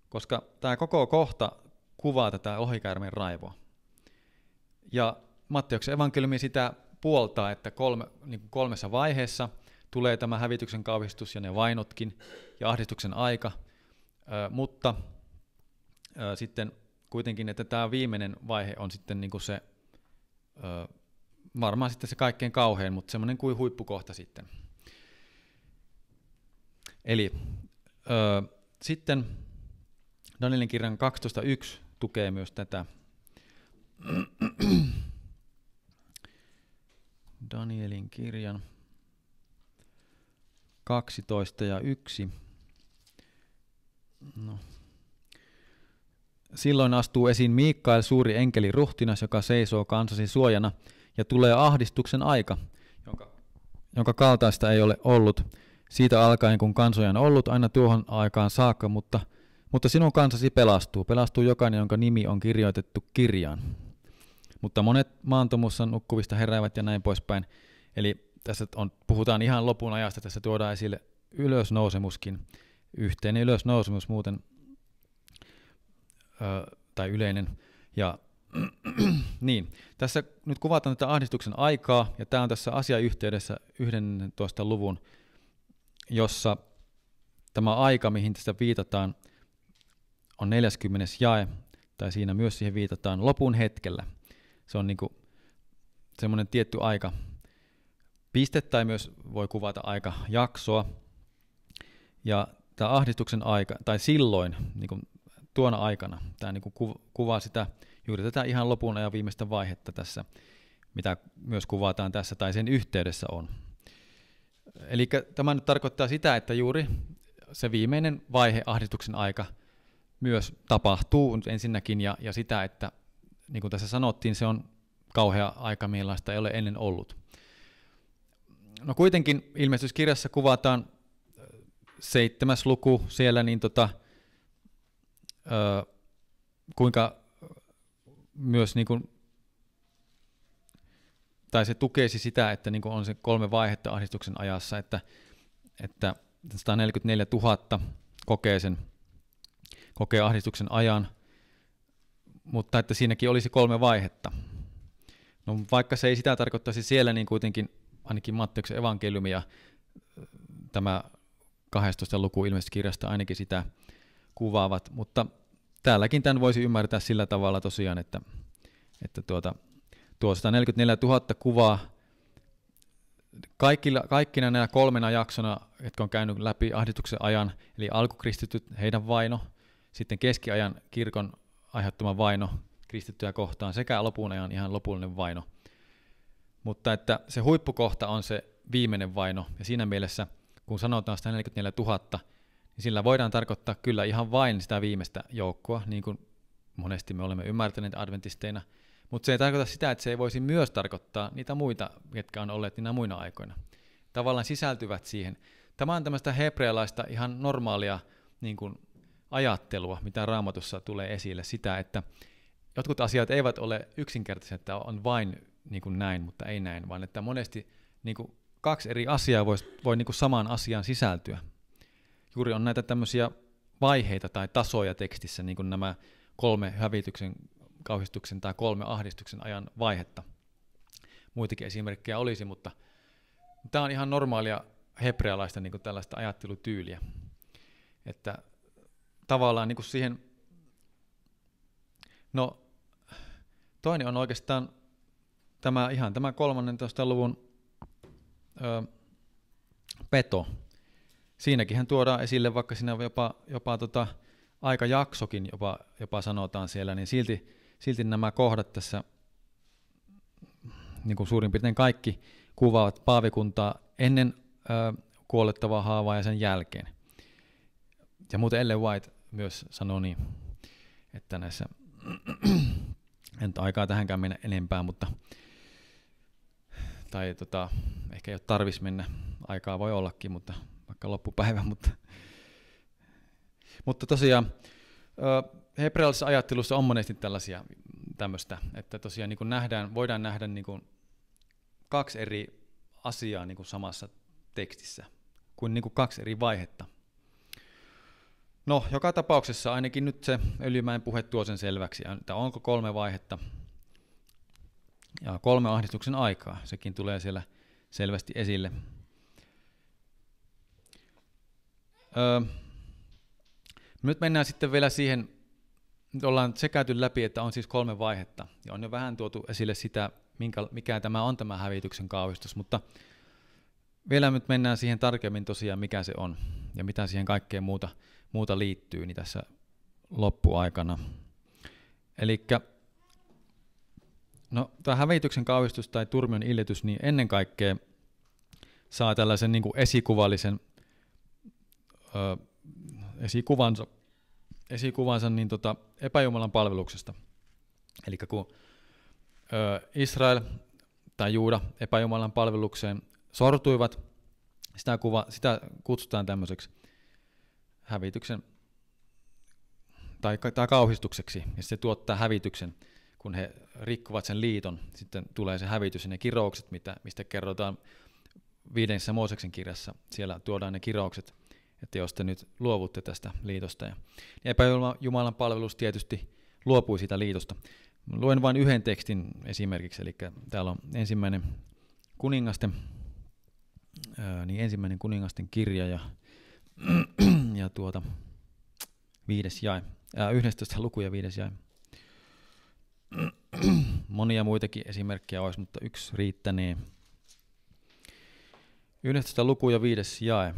Koska tämä koko kohta kuvaa tätä ohikäärmeen raivoa. Ja Mattioksen evankeliumi sitä puoltaa, että kolme, niin kuin kolmessa vaiheessa tulee tämä hävityksen kauhistus ja ne vainotkin ja ahdistuksen aika, ö, mutta ö, sitten kuitenkin, että tämä viimeinen vaihe on sitten niin kuin se, ö, varmaan sitten se kaikkein kauhein, mutta semmoinen kuin huippukohta sitten. Eli ö, sitten Danielin kirjan 12.1 tukee myös tätä. Danielin kirjan 12 ja 1. No. Silloin astuu esiin Miikkael suuri enkeli ruhtinas, joka seisoo kansasi suojana, ja tulee ahdistuksen aika, jonka, jonka kaltaista ei ole ollut siitä alkaen, kun kansoja on ollut aina tuohon aikaan saakka, mutta – mutta sinun kansasi pelastuu. Pelastuu jokainen, jonka nimi on kirjoitettu kirjaan. Mutta monet maantomussa nukkuvista heräävät ja näin poispäin. Eli tässä on, puhutaan ihan lopun ajasta. Tässä tuodaan esille ylösnousemuskin. Yhteinen ylösnousemus muuten, ö, tai yleinen. Ja [CLEARS THROAT] niin, tässä nyt kuvataan tätä ahdistuksen aikaa, ja tämä on tässä asiayhteydessä 11 luvun, jossa tämä aika, mihin tästä viitataan, on 40. jae, tai siinä myös siihen viitataan lopun hetkellä. Se on niin semmoinen tietty aika piste tai myös voi kuvata aika jaksoa. Ja tämä ahdistuksen aika, tai silloin, niin kuin tuona aikana, tämä niin kuin kuvaa sitä, juuri tätä ihan lopun ja viimeistä vaihetta tässä, mitä myös kuvataan tässä tai sen yhteydessä on. Eli tämä nyt tarkoittaa sitä, että juuri se viimeinen vaihe ahdistuksen aika – myös tapahtuu ensinnäkin ja, ja sitä, että niin kuin tässä sanottiin, se on kauhea aika, millaista ei ole ennen ollut. No kuitenkin ilmestyskirjassa kuvataan seitsemäs luku siellä, niin tota, ö, kuinka myös niin kuin, tai se tukeisi sitä, että niin kuin on se kolme vaihetta ahdistuksen ajassa, että, että 144 000 kokee sen kokee ahdistuksen ajan, mutta että siinäkin olisi kolme vaihetta. No, vaikka se ei sitä tarkoittaisi siellä, niin kuitenkin ainakin Matteuksen evankeliumi ja tämä 12 luku ilmestyskirjasta kirjasta ainakin sitä kuvaavat, mutta täälläkin tämän voisi ymmärtää sillä tavalla tosiaan, että, että tuota, tuo 144 000 kuvaa kaikilla, kaikkina näillä kolmena jaksona, jotka on käynyt läpi ahdistuksen ajan, eli alkukristityt, heidän vaino – sitten keskiajan kirkon aiheuttama vaino kristittyä kohtaan sekä lopun ajan ihan lopullinen vaino. Mutta että se huippukohta on se viimeinen vaino, ja siinä mielessä, kun sanotaan 144 000, niin sillä voidaan tarkoittaa kyllä ihan vain sitä viimeistä joukkoa, niin kuin monesti me olemme ymmärtäneet adventisteina, mutta se ei tarkoita sitä, että se ei voisi myös tarkoittaa niitä muita, jotka on olleet niinä muina aikoina. Tavallaan sisältyvät siihen. Tämä on tämmöistä hebrealaista ihan normaalia niin kuin ajattelua, mitä raamatussa tulee esille, sitä, että jotkut asiat eivät ole yksinkertaisia, että on vain niin kuin näin, mutta ei näin, vaan että monesti niin kuin kaksi eri asiaa voi, voi niin kuin samaan asiaan sisältyä. Juuri on näitä tämmöisiä vaiheita tai tasoja tekstissä, niin kuin nämä kolme hävityksen, kauhistuksen tai kolme ahdistuksen ajan vaihetta. Muitakin esimerkkejä olisi, mutta tämä on ihan normaalia hebrealaista niin kuin tällaista ajattelutyyliä. Että tavallaan niin kuin siihen, no toinen on oikeastaan tämä ihan tämä 13. luvun ö, peto. Siinäkin tuodaan esille, vaikka siinä on jopa, jopa tota, aikajaksokin jopa, jopa sanotaan siellä, niin silti, silti nämä kohdat tässä niin kuin suurin piirtein kaikki kuvaavat paavikuntaa ennen ö, kuolettavaa haavaa ja sen jälkeen. Ja muuten Ellen White myös sanoi, niin, että näissä, [CLEARS THROAT] en aikaa tähänkään mennä enempää, mutta tai tota, ehkä ei ole tarvis mennä, aikaa voi ollakin, mutta vaikka loppupäivä, [LAUGHS] mutta, mutta tosiaan hebrealaisessa ajattelussa on monesti tällaisia tämmöistä, että tosiaan niin nähdään, voidaan nähdä niin kuin kaksi eri asiaa niin kuin samassa tekstissä, kuin, niin kuin kaksi eri vaihetta – No, joka tapauksessa ainakin nyt se Öljymäen puhe tuo sen selväksi, että onko kolme vaihetta ja kolme ahdistuksen aikaa. Sekin tulee siellä selvästi esille. Öö, nyt mennään sitten vielä siihen, nyt ollaan se käyty läpi, että on siis kolme vaihetta, ja on jo vähän tuotu esille sitä, minkä, mikä tämä on tämä hävityksen kauhistus, mutta vielä nyt mennään siihen tarkemmin tosiaan, mikä se on, ja mitä siihen kaikkeen muuta muuta liittyy niin tässä loppuaikana. Eli no, tämä hävityksen kauhistus tai turmion illitys, niin ennen kaikkea saa tällaisen niin kuin esikuvallisen ö, esikuvansa, esikuvansa niin tota, epäjumalan palveluksesta. Eli kun ö, Israel tai Juuda epäjumalan palvelukseen sortuivat, sitä, kuva, sitä kutsutaan tämmöiseksi hävityksen tai, tai kauhistukseksi, ja se tuottaa hävityksen, kun he rikkovat sen liiton, sitten tulee se hävitys ja ne kiroukset, mitä, mistä kerrotaan viidensä Mooseksen kirjassa, siellä tuodaan ne kiroukset, että jos te nyt luovutte tästä liitosta. Ja epäjumalan palvelus tietysti luopui siitä liitosta. Luen vain yhden tekstin esimerkiksi, eli täällä on ensimmäinen kuningasten, niin ensimmäinen kuningasten kirja ja [CLEARS THROAT] ja tuota, viides jae, äh, 11 luku ja viides jae. [CLEARS THROAT] Monia muitakin esimerkkejä olisi, mutta yksi riittänee. Niin 11 luku ja viides jae.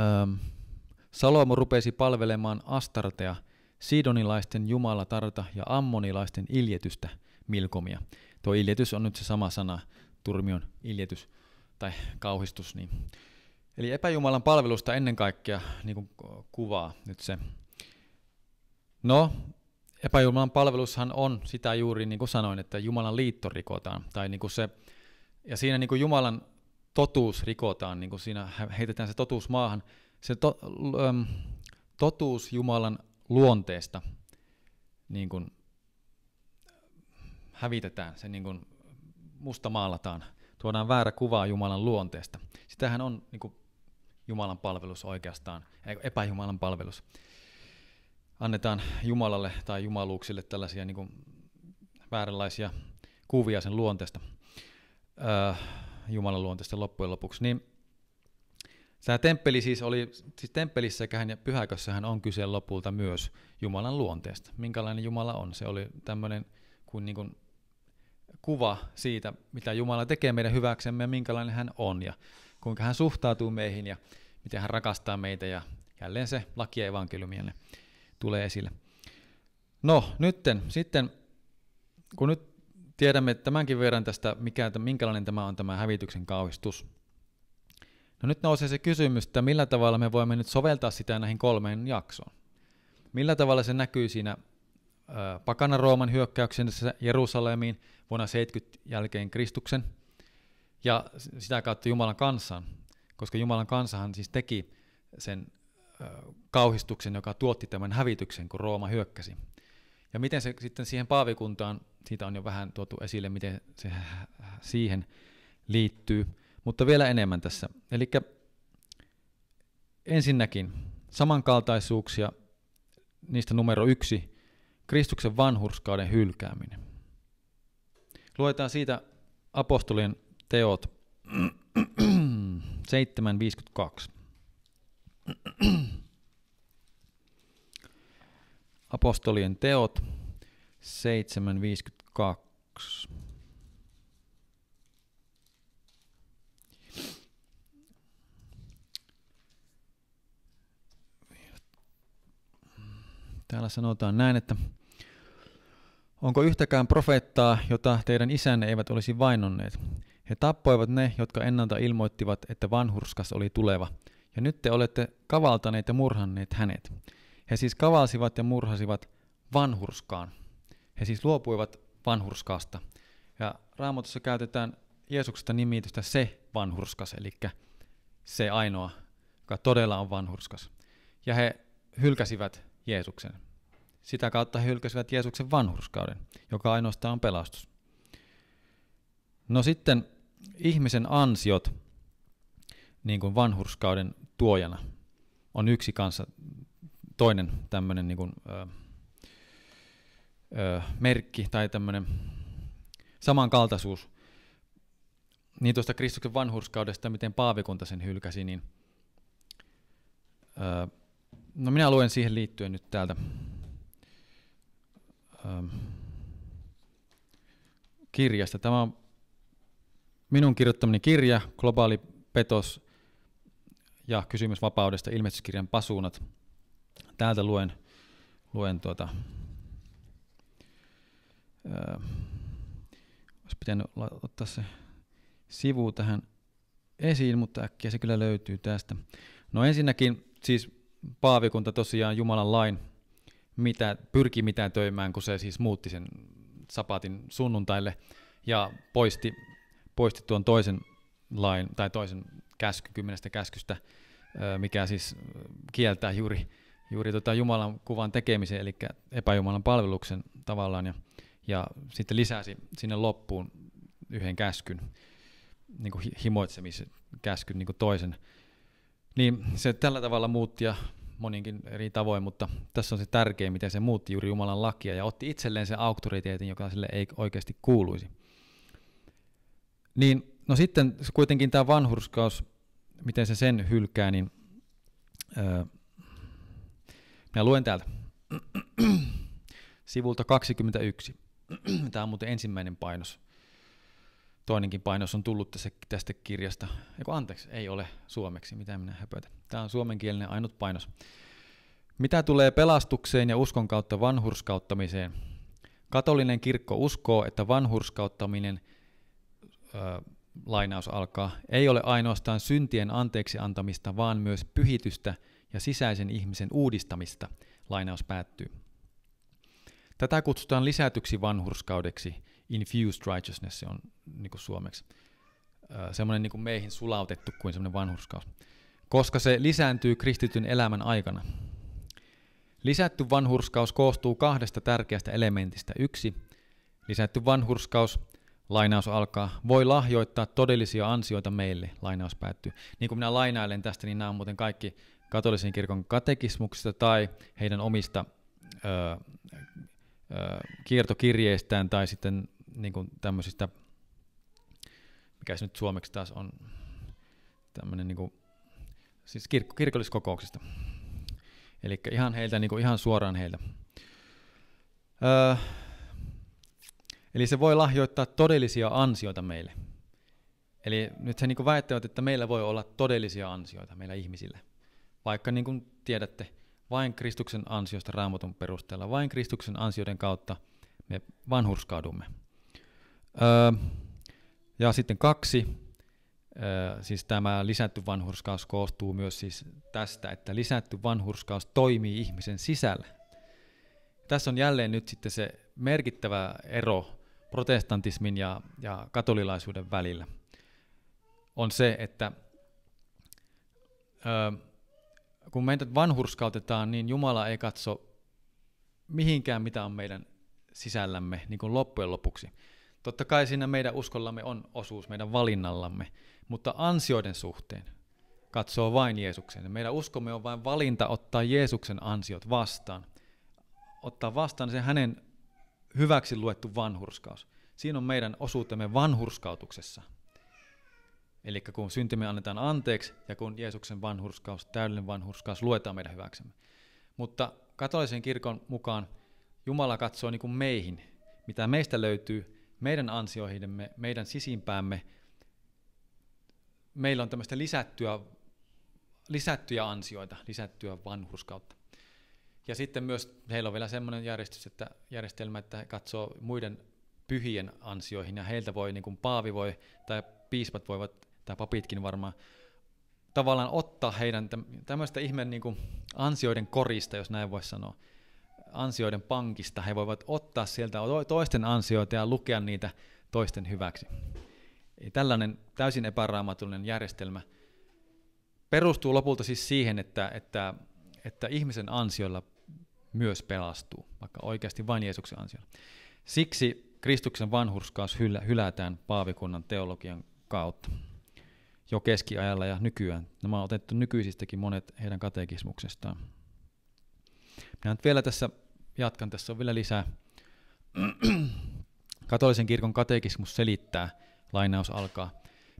Ähm, Salomo rupesi palvelemaan Astartea, sidonilaisten jumalatarta ja ammonilaisten iljetystä Milkomia. Tuo iljetys on nyt se sama sana, turmion iljetys tai kauhistus, niin Eli epäjumalan palvelusta ennen kaikkea niin kuin kuvaa nyt se. No, epäjumalan palvelushan on sitä juuri niin kuin sanoin, että Jumalan liitto rikotaan. Tai niin kuin se, ja siinä niin kuin Jumalan totuus rikotaan, niin kuin siinä heitetään se totuus maahan. Se to, ähm, totuus Jumalan luonteesta niin kuin hävitetään, se niin kuin musta maalataan – tuodaan väärä kuva Jumalan luonteesta. Sitähän on niin kuin Jumalan palvelus oikeastaan, epäjumalan palvelus. Annetaan Jumalalle tai jumaluuksille tällaisia niin kuin vääränlaisia kuvia sen luonteesta, öö, Jumalan luonteesta loppujen lopuksi. Niin Tämä temppeli siis oli, siis temppelissäkään ja pyhäkössähän on kyse lopulta myös Jumalan luonteesta. Minkälainen Jumala on? Se oli tämmöinen kuin, niin kuin kuva siitä, mitä Jumala tekee meidän hyväksemme ja minkälainen hän on ja kuinka hän suhtautuu meihin ja miten hän rakastaa meitä ja jälleen se laki ja evankeliumille tulee esille. No nytten, sitten kun nyt tiedämme tämänkin verran tästä, mikä, että minkälainen tämä on tämä hävityksen kauhistus, No nyt nousee se kysymys, että millä tavalla me voimme nyt soveltaa sitä näihin kolmeen jaksoon. Millä tavalla se näkyy siinä pakana Rooman hyökkäyksensä Jerusalemiin vuonna 70 jälkeen Kristuksen ja sitä kautta Jumalan kansan, koska Jumalan kansahan siis teki sen kauhistuksen, joka tuotti tämän hävityksen, kun Rooma hyökkäsi. Ja miten se sitten siihen paavikuntaan, siitä on jo vähän tuotu esille, miten se siihen liittyy, mutta vielä enemmän tässä. Eli ensinnäkin samankaltaisuuksia niistä numero yksi Kristuksen vanhurskauden hylkääminen. Luetaan siitä apostolien teot 7.52. [CLEARS THROAT] Apostolien teot 7.52. Täällä sanotaan näin, että Onko yhtäkään profeettaa, jota teidän isänne eivät olisi vainonneet? He tappoivat ne, jotka ennalta ilmoittivat, että vanhurskas oli tuleva, ja nyt te olette kavaltaneet ja murhanneet hänet. He siis kavalsivat ja murhasivat vanhurskaan. He siis luopuivat vanhurskaasta. Ja raamatussa käytetään Jeesuksesta nimitystä se vanhurskas, eli se ainoa, joka todella on vanhurskas. Ja he hylkäsivät Jeesuksen. Sitä kautta he hylkäsivät Jeesuksen vanhurskauden, joka ainoastaan on pelastus. No sitten ihmisen ansiot niin kuin vanhurskauden tuojana on yksi kanssa toinen tämmöinen niin kuin, ö, ö, merkki tai tämmöinen samankaltaisuus. Niin tuosta Kristuksen vanhurskaudesta, miten paavikunta sen hylkäsi, niin ö, no minä luen siihen liittyen nyt täältä ähm, kirjasta. Tämä on minun kirjoittamani kirja, Globaali petos ja kysymys vapaudesta, ilmestyskirjan pasuunat. Täältä luen, luen tuota, öö, olisi pitänyt ottaa se sivu tähän esiin, mutta äkkiä se kyllä löytyy tästä. No ensinnäkin siis paavikunta tosiaan Jumalan lain mitä, pyrki mitään töimään, kun se siis muutti sen sapatin sunnuntaille ja poisti, poisti tuon toisen lain tai toisen käsky, kymmenestä käskystä, mikä siis kieltää juuri, juuri tota Jumalan kuvan tekemisen, eli epäjumalan palveluksen tavallaan, ja, ja sitten lisäsi sinne loppuun yhden käskyn, niin kuin käskyn niin kuin toisen. Niin se tällä tavalla muutti ja moninkin eri tavoin, mutta tässä on se tärkeä, miten se muutti juuri Jumalan lakia ja otti itselleen sen auktoriteetin, joka sille ei oikeasti kuuluisi. Niin, no sitten kuitenkin tämä vanhurskaus, miten se sen hylkää, niin öö, minä luen täältä [CLEARS THROAT] sivulta 21. [CLEARS THROAT] Tämä on muuten ensimmäinen painos toinenkin painos on tullut tästä, tästä kirjasta. Eiku, anteeksi, ei ole suomeksi, mitä minä höpötän. Tämä on suomenkielinen ainut painos. Mitä tulee pelastukseen ja uskon kautta vanhurskauttamiseen? Katolinen kirkko uskoo, että vanhurskauttaminen ö, lainaus alkaa, ei ole ainoastaan syntien anteeksi antamista, vaan myös pyhitystä ja sisäisen ihmisen uudistamista, lainaus päättyy. Tätä kutsutaan lisätyksi vanhurskaudeksi, infused righteousness se on niin kuin suomeksi. Semmoinen niin kuin meihin sulautettu kuin semmoinen vanhurskaus. Koska se lisääntyy kristityn elämän aikana. Lisätty vanhurskaus koostuu kahdesta tärkeästä elementistä. Yksi, lisätty vanhurskaus, lainaus alkaa, voi lahjoittaa todellisia ansioita meille, lainaus päättyy. Niin kuin minä lainailen tästä, niin nämä on muuten kaikki katolisen kirkon katekismuksista tai heidän omista ö, ö, kiertokirjeistään tai sitten niin kuin tämmöisistä, mikä se nyt suomeksi taas on, tämmöinen niin kuin, siis kir- kirkolliskokouksista. Eli ihan heiltä, niin kuin ihan suoraan heiltä. Öö, eli se voi lahjoittaa todellisia ansioita meille. Eli nyt he niin väittävät, että meillä voi olla todellisia ansioita meillä ihmisillä. Vaikka niin kuin tiedätte, vain Kristuksen ansiosta raamatun perusteella, vain Kristuksen ansioiden kautta me vanhurskaudumme. Öö, ja sitten kaksi, öö, siis tämä lisätty vanhurskaus koostuu myös siis tästä, että lisätty vanhurskaus toimii ihmisen sisällä. Tässä on jälleen nyt sitten se merkittävä ero protestantismin ja, ja katolilaisuuden välillä. On se, että öö, kun meitä vanhurskautetaan, niin Jumala ei katso mihinkään, mitä on meidän sisällämme niin kuin loppujen lopuksi Totta kai siinä meidän uskollamme on osuus, meidän valinnallamme, mutta ansioiden suhteen katsoo vain Jeesuksen. Meidän uskomme on vain valinta ottaa Jeesuksen ansiot vastaan. Ottaa vastaan se hänen hyväksi luettu vanhurskaus. Siinä on meidän osuutemme vanhurskautuksessa. Eli kun syntimme annetaan anteeksi ja kun Jeesuksen vanhurskaus, täydellinen vanhurskaus luetaan meidän hyväksemme. Mutta katolisen kirkon mukaan Jumala katsoo niin kuin meihin, mitä meistä löytyy, meidän ansioihimme, meidän sisimpäämme, meillä on tämmöistä lisättyä, lisättyjä ansioita, lisättyä vanhurskautta. Ja sitten myös heillä on vielä semmoinen järjestys, että, järjestelmä, että he katsoo muiden pyhien ansioihin ja heiltä voi, niin kuin paavi voi tai piispat voivat, tai papitkin varmaan, tavallaan ottaa heidän tämmöistä ihmeen niin kuin ansioiden korista, jos näin voi sanoa ansioiden pankista. He voivat ottaa sieltä toisten ansioita ja lukea niitä toisten hyväksi. Tällainen täysin epäraamatullinen järjestelmä perustuu lopulta siis siihen, että, että, että ihmisen ansioilla myös pelastuu, vaikka oikeasti vain Jeesuksen ansioilla. Siksi Kristuksen vanhurskaus hylätään paavikunnan teologian kautta jo keskiajalla ja nykyään. Nämä on otettu nykyisistäkin monet heidän katekismuksestaan. Minä nyt vielä tässä jatkan, tässä on vielä lisää. Katolisen kirkon katekismus selittää, lainaus alkaa.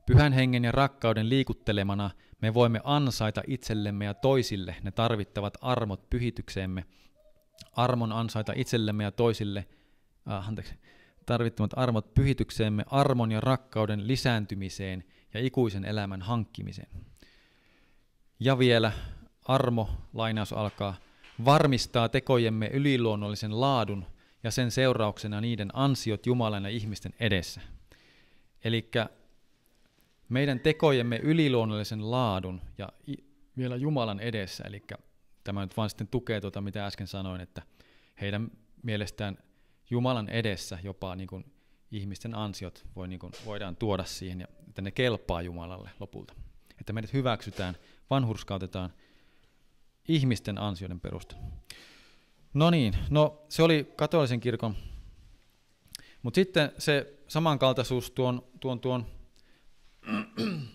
Pyhän hengen ja rakkauden liikuttelemana me voimme ansaita itsellemme ja toisille ne tarvittavat armot pyhitykseemme. Armon ansaita itsellemme ja toisille, äh, anteeksi, tarvittavat armot pyhitykseemme, armon ja rakkauden lisääntymiseen ja ikuisen elämän hankkimiseen. Ja vielä armo, lainaus alkaa, varmistaa tekojemme yliluonnollisen laadun ja sen seurauksena niiden ansiot Jumalan ja ihmisten edessä. Eli meidän tekojemme yliluonnollisen laadun ja vielä Jumalan edessä, eli tämä nyt vaan sitten tukee tuota, mitä äsken sanoin, että heidän mielestään Jumalan edessä jopa niin kuin ihmisten ansiot voi, niin kuin, voidaan tuoda siihen, ja että ne kelpaa Jumalalle lopulta. Että meidät hyväksytään, vanhurskautetaan – ihmisten ansioiden perusteella. No niin, no se oli katolisen kirkon. Mutta sitten se samankaltaisuus tuon, tuon, tuon [CLEARS THROAT]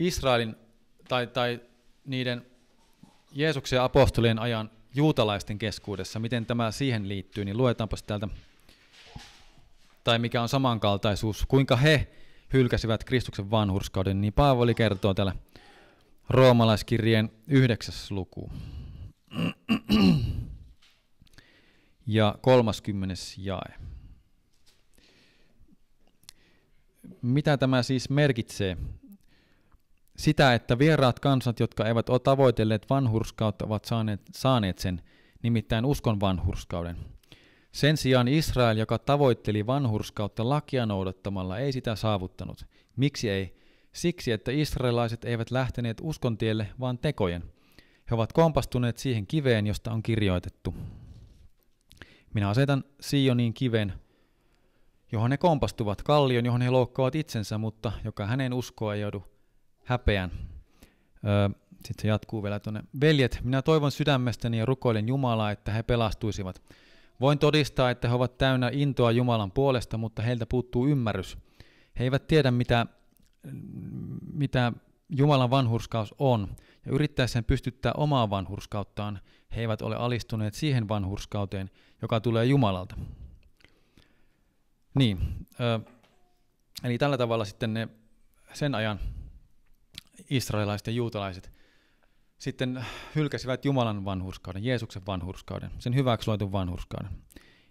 Israelin tai, tai niiden Jeesuksen ja apostolien ajan juutalaisten keskuudessa, miten tämä siihen liittyy, niin luetaanpas täältä, tai mikä on samankaltaisuus, kuinka he hylkäsivät Kristuksen vanhurskauden, niin Paavoli kertoo täällä roomalaiskirjeen yhdeksäs luku ja kolmaskymmenes jae. Mitä tämä siis merkitsee? Sitä, että vieraat kansat, jotka eivät ole tavoitelleet vanhurskautta, ovat saaneet, saaneet sen, nimittäin uskon vanhurskauden. Sen sijaan Israel, joka tavoitteli vanhurskautta lakia noudattamalla, ei sitä saavuttanut. Miksi ei? Siksi, että israelaiset eivät lähteneet uskontielle, vaan tekojen. He ovat kompastuneet siihen kiveen, josta on kirjoitettu. Minä asetan Sioniin kiven, johon he kompastuvat, kallion, johon he loukkaavat itsensä, mutta joka hänen uskoa ei joudu häpeän. Öö, Sitten se jatkuu vielä tuonne. Veljet, minä toivon sydämestäni ja rukoilen Jumalaa, että he pelastuisivat. Voin todistaa, että he ovat täynnä intoa Jumalan puolesta, mutta heiltä puuttuu ymmärrys. He eivät tiedä, mitä mitä Jumalan vanhurskaus on, ja yrittäessään pystyttää omaa vanhurskauttaan, he eivät ole alistuneet siihen vanhurskauteen, joka tulee Jumalalta. Niin, eli tällä tavalla sitten ne sen ajan israelaiset ja juutalaiset sitten hylkäsivät Jumalan vanhurskauden, Jeesuksen vanhurskauden, sen hyväksi vanhurskauden.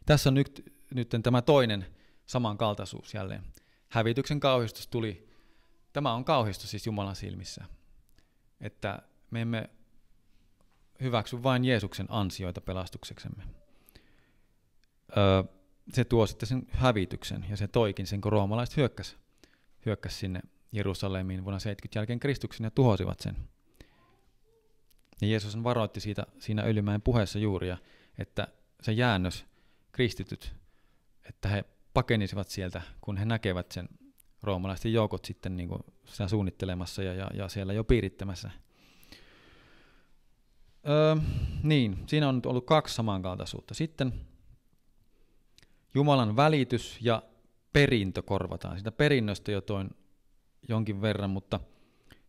Tässä on nyt, nyt tämä toinen samankaltaisuus jälleen. Hävityksen kauhistus tuli Tämä on kauhistus siis Jumalan silmissä, että me emme hyväksy vain Jeesuksen ansioita pelastukseksemme. Öö, se tuo sitten sen hävityksen, ja se toikin sen, kun roomalaiset hyökkäs, hyökkäs sinne Jerusalemiin vuonna 70 jälkeen Kristuksen ja tuhosivat sen. Ja Jeesus varoitti siitä siinä Ylimäen puheessa juuri, että se jäännös, kristityt, että he pakenisivat sieltä, kun he näkevät sen roomalaisten joukot sitten niin kuin sitä suunnittelemassa ja, ja, ja siellä jo piirittämässä. Öö, niin, siinä on nyt ollut kaksi samankaltaisuutta. Sitten Jumalan välitys ja perintö korvataan. Sitä perinnöstä jo toin jonkin verran, mutta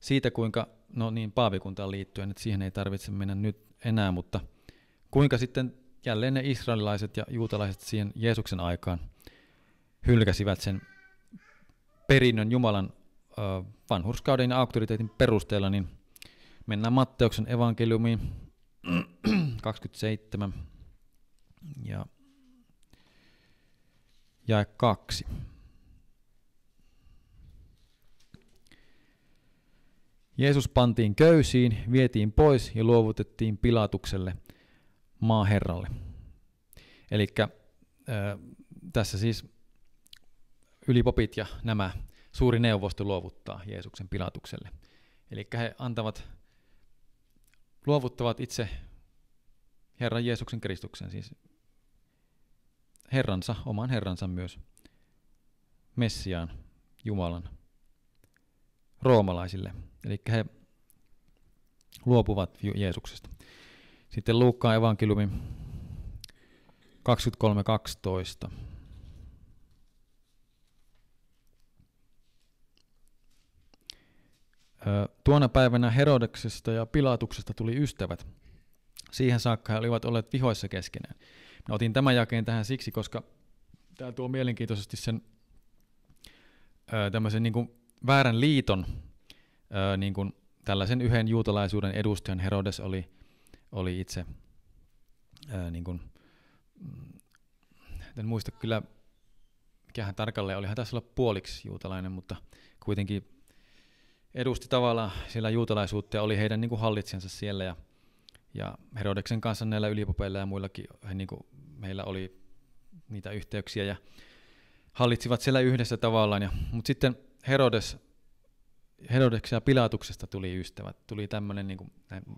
siitä kuinka, no niin paavikuntaan liittyen, että siihen ei tarvitse mennä nyt enää, mutta kuinka sitten jälleen ne israelilaiset ja juutalaiset siihen Jeesuksen aikaan hylkäsivät sen perinnön Jumalan vanhurskauden ja auktoriteetin perusteella, niin mennään Matteuksen evankeliumiin 27 [CLEARS THROAT] ja jae 2. Jeesus pantiin köysiin, vietiin pois ja luovutettiin pilatukselle maaherralle. Eli tässä siis ylipopit ja nämä suuri neuvosto luovuttaa Jeesuksen pilatukselle. Eli he antavat, luovuttavat itse Herran Jeesuksen Kristuksen, siis Herransa, oman Herransa myös, Messiaan, Jumalan, roomalaisille. Eli he luopuvat Jeesuksesta. Sitten Luukkaan evankeliumi 23.12. Tuona päivänä Herodeksesta ja Pilatuksesta tuli ystävät. Siihen saakka he olivat olleet vihoissa keskenään. Mä otin tämän jakeen tähän siksi, koska tämä tuo mielenkiintoisesti sen tämmöisen niin kuin väärän liiton, niin kuin tällaisen yhden juutalaisuuden edustajan Herodes oli, oli itse, niin kuin, mm, en muista kyllä, hän tarkalleen, olihan tässä olla puoliksi juutalainen, mutta kuitenkin edusti tavallaan siellä juutalaisuutta ja oli heidän niin kuin hallitsijansa siellä ja, ja Herodeksen kanssa näillä ylipopeilla ja muillakin he, niin kuin, meillä oli niitä yhteyksiä ja hallitsivat siellä yhdessä tavallaan. Ja, mutta sitten Herodes, Herodeksen ja Pilatuksesta tuli ystävät, tuli tämmöinen niin kuin,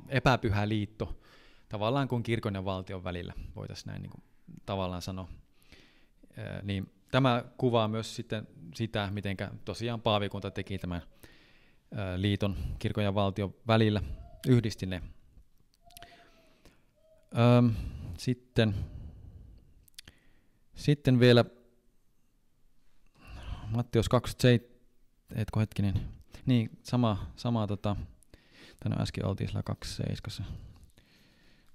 epäpyhä liitto tavallaan kuin kirkon ja valtion välillä, voitaisiin näin niin kuin, tavallaan sanoa. Ee, niin tämä kuvaa myös sitten sitä, miten tosiaan paavikunta teki tämän liiton, kirkon ja valtion välillä yhdisti ne. Öm, sitten, sitten vielä Mattios 27, etko hetkinen, niin sama, sama tota, tänä äsken oltiin sillä 27.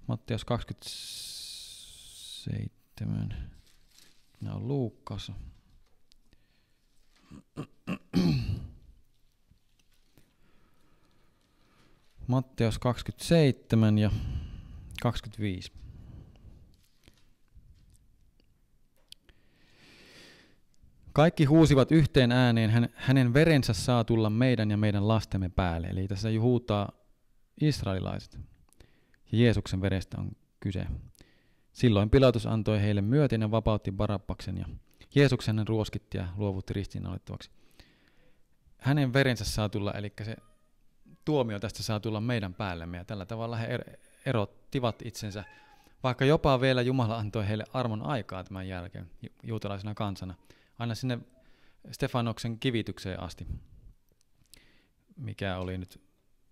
Mattias 27, nämä on Luukas. Matteus 27 ja 25. Kaikki huusivat yhteen ääneen, hänen verensä saa tulla meidän ja meidän lastemme päälle. Eli tässä jo huutaa israelilaiset. Ja Jeesuksen verestä on kyse. Silloin Pilatus antoi heille myötin ja vapautti Barabbaksen ja Jeesuksen hän ruoskitti ja luovutti ristiin Hänen verensä saa tulla, eli se tuomio tästä saa tulla meidän päällemme. Ja tällä tavalla he er- erottivat itsensä, vaikka jopa vielä Jumala antoi heille armon aikaa tämän jälkeen juutalaisena kansana, aina sinne Stefanoksen kivitykseen asti. Mikä oli nyt,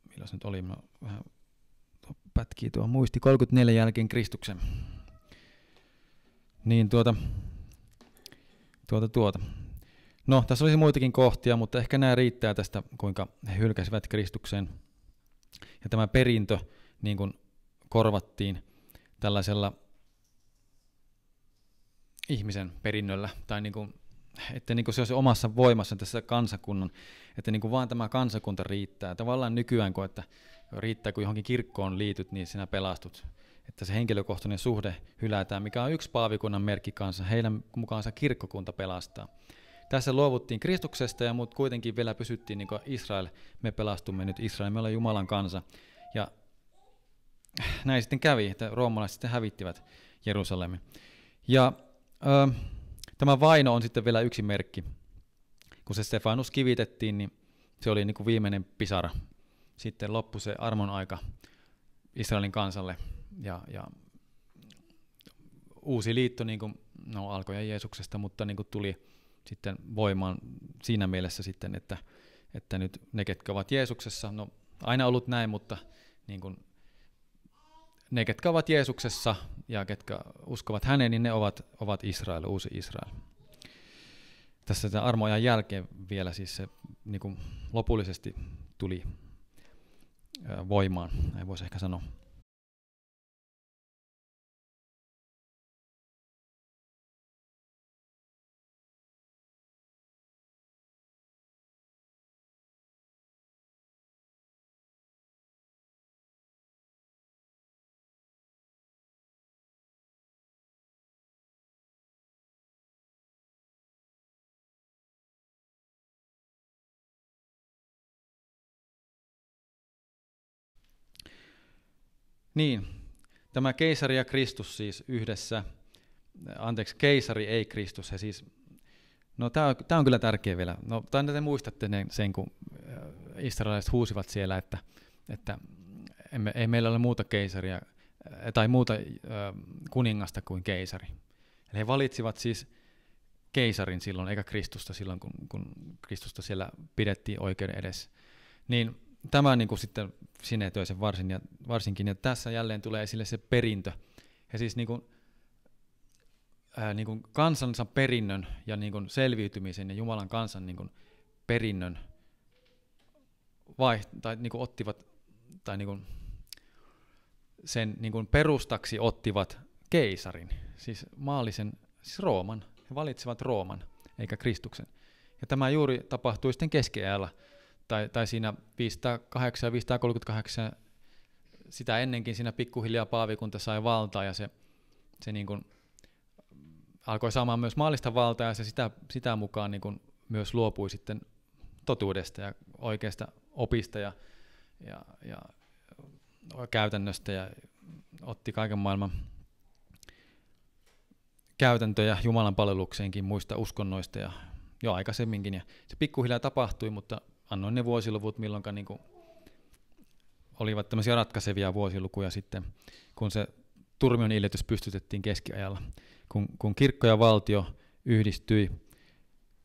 milloin se nyt oli, mä vähän pätkii tuo muisti, 34 jälkeen Kristuksen. Niin tuota, tuota, tuota. No, tässä olisi muitakin kohtia, mutta ehkä nämä riittää tästä, kuinka he hylkäsivät Kristuksen. Ja tämä perintö niin kuin korvattiin tällaisella ihmisen perinnöllä, tai niin kuin, että niin kuin se olisi omassa voimassa tässä kansakunnan, että niin kuin vaan tämä kansakunta riittää. Tavallaan nykyään, kun että riittää, kun johonkin kirkkoon liityt, niin sinä pelastut. Että se henkilökohtainen suhde hylätään, mikä on yksi paavikunnan merkki kanssa. Heidän mukaansa kirkkokunta pelastaa tässä luovuttiin Kristuksesta ja mut kuitenkin vielä pysyttiin niin Israel, me pelastumme nyt Israel, me ollaan Jumalan kansa. Ja näin sitten kävi, että roomalaiset sitten hävittivät Jerusalemin. Ja ö, tämä vaino on sitten vielä yksi merkki. Kun se Stefanus kivitettiin, niin se oli niin kuin viimeinen pisara. Sitten loppui se armon aika Israelin kansalle ja, ja uusi liitto niin kuin, no, alkoi Jeesuksesta, mutta niin kuin tuli sitten voimaan siinä mielessä sitten, että, että nyt ne, ketkä ovat Jeesuksessa, no aina ollut näin, mutta niin kuin ne, ketkä ovat Jeesuksessa ja ketkä uskovat häneen, niin ne ovat, ovat Israel, uusi Israel. Tässä tämän armoajan jälkeen vielä siis se niin kuin lopullisesti tuli voimaan, näin voisi ehkä sanoa. Niin, tämä keisari ja Kristus siis yhdessä, anteeksi, keisari ei Kristus, he siis, no tämä on, on kyllä tärkeä vielä, no tai te muistatte ne, sen, kun äh, israelilaiset huusivat siellä, että, että emme, ei meillä ole muuta keisaria äh, tai muuta äh, kuningasta kuin keisari. Eli he valitsivat siis keisarin silloin, eikä Kristusta silloin, kun, kun Kristusta siellä pidettiin oikeuden edessä. Niin tämä niin kuin sitten sinetöi sen varsin ja, varsinkin, ja tässä jälleen tulee esille se perintö. He siis niin kuin, ää, niin kuin kansansa perinnön ja niin kuin selviytymisen ja Jumalan kansan niin kuin perinnön vaiht- tai niin kuin ottivat tai niin kuin sen niin kuin perustaksi ottivat keisarin, siis maallisen, siis Rooman. He valitsivat Rooman eikä Kristuksen. Ja tämä juuri tapahtui sitten keskiajalla tai, tai siinä 508 ja 538 sitä ennenkin siinä pikkuhiljaa paavikunta sai valtaa ja se, se niin kuin alkoi saamaan myös maallista valtaa ja se sitä, sitä mukaan niin kuin myös luopui sitten totuudesta ja oikeasta opista ja, ja, ja käytännöstä ja otti kaiken maailman käytäntöjä Jumalan palvelukseenkin muista uskonnoista ja jo aikaisemminkin. Ja se pikkuhiljaa tapahtui, mutta annoin ne vuosiluvut, milloin niin olivat tämmöisiä ratkaisevia vuosilukuja sitten, kun se Turmion iljetys pystytettiin keskiajalla. Kun, kun kirkko ja valtio yhdistyi,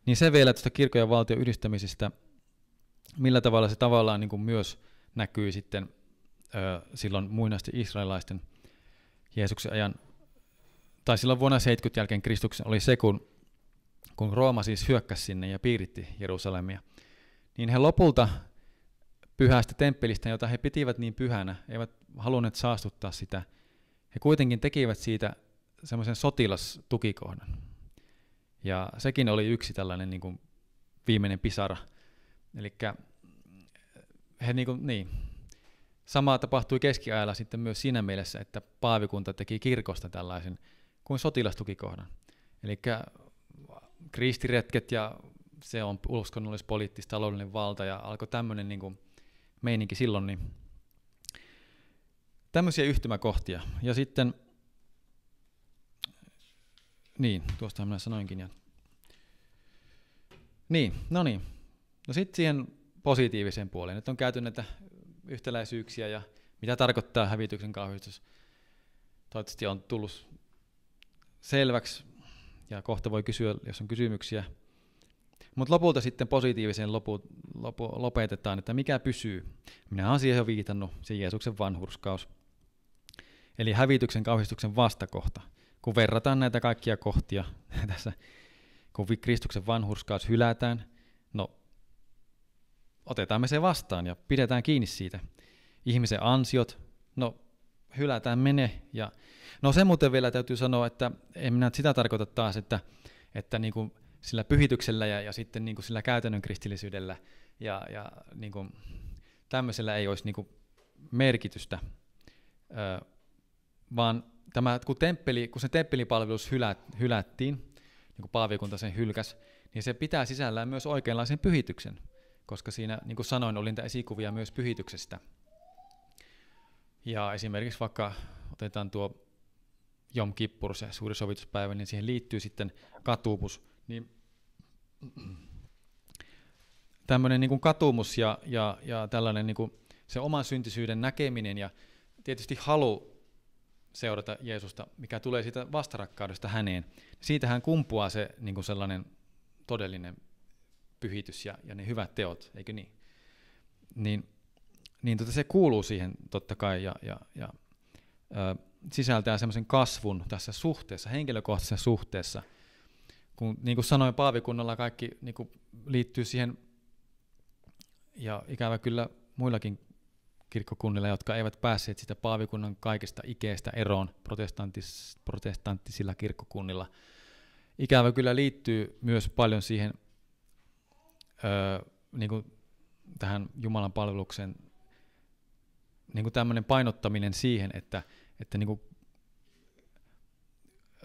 niin se vielä tuosta kirkko ja valtio yhdistämisestä, millä tavalla se tavallaan niin myös näkyy sitten ö, silloin muinaisten israelaisten Jeesuksen ajan, tai silloin vuonna 70 jälkeen Kristuksen oli se, kun, kun Rooma siis hyökkäsi sinne ja piiritti Jerusalemia – niin he lopulta pyhästä temppelistä, jota he pitivät niin pyhänä, eivät halunneet saastuttaa sitä, he kuitenkin tekivät siitä semmoisen sotilastukikohdan. Ja sekin oli yksi tällainen niin kuin viimeinen pisara. Eli he niin kuin, niin. Samaa tapahtui keskiajalla sitten myös siinä mielessä, että paavikunta teki kirkosta tällaisen kuin sotilastukikohdan. Eli kristiretket ja se on uskonnollis, poliittista, taloudellinen valta ja alkoi tämmöinen niin meininki silloin, niin tämmöisiä yhtymäkohtia. Ja sitten, niin, tuosta minä sanoinkin. Ja... Niin, no niin. No sitten siihen positiiviseen puoleen. että on käyty näitä yhtäläisyyksiä ja mitä tarkoittaa hävityksen kauhistus. Toivottavasti on tullut selväksi ja kohta voi kysyä, jos on kysymyksiä. Mutta lopulta sitten positiivisen lopu, lopu, lopetetaan, että mikä pysyy. Minä olen siihen jo viitannut, se Jeesuksen vanhurskaus. Eli hävityksen kauhistuksen vastakohta. Kun verrataan näitä kaikkia kohtia [LAUGHS] tässä, kun Kristuksen vanhurskaus hylätään, no otetaan me se vastaan ja pidetään kiinni siitä. Ihmisen ansiot, no hylätään mene. Ja, no se muuten vielä täytyy sanoa, että en minä sitä tarkoita taas, että, että niin kuin sillä pyhityksellä ja, ja sitten niin kuin sillä käytännön kristillisyydellä ja, ja niin kuin tämmöisellä ei olisi niin kuin merkitystä, ö, vaan tämä, kun, temppeli, kun se temppelipalvelus hylät, hylättiin, niin kuin paavikunta sen hylkäs, niin se pitää sisällään myös oikeanlaisen pyhityksen, koska siinä, niin kuin sanoin, oli niitä esikuvia myös pyhityksestä. Ja esimerkiksi vaikka otetaan tuo Jom Kippur, se suuri sovituspäivä, niin siihen liittyy sitten katuupus. Niin, tämmöinen niin katumus ja, ja, ja tällainen niin kuin se oman syntisyyden näkeminen ja tietysti halu seurata Jeesusta, mikä tulee siitä vastarakkaudesta häneen, siitähän kumpuaa se niin kuin sellainen todellinen pyhitys ja, ja ne hyvät teot, eikö niin? Niin, niin tota se kuuluu siihen totta kai ja, ja, ja ö, sisältää semmoisen kasvun tässä suhteessa, henkilökohtaisessa suhteessa – kun niin kuin sanoin, paavikunnalla kaikki niin kuin liittyy siihen, ja ikävä kyllä muillakin kirkkokunnilla, jotka eivät päässeet sitä paavikunnan kaikesta ikeestä eroon protestantis, protestanttisilla kirkkokunnilla. Ikävä kyllä liittyy myös paljon siihen öö, niin kuin tähän Jumalan palvelukseen niin kuin tämmöinen painottaminen siihen, että, että niin kuin,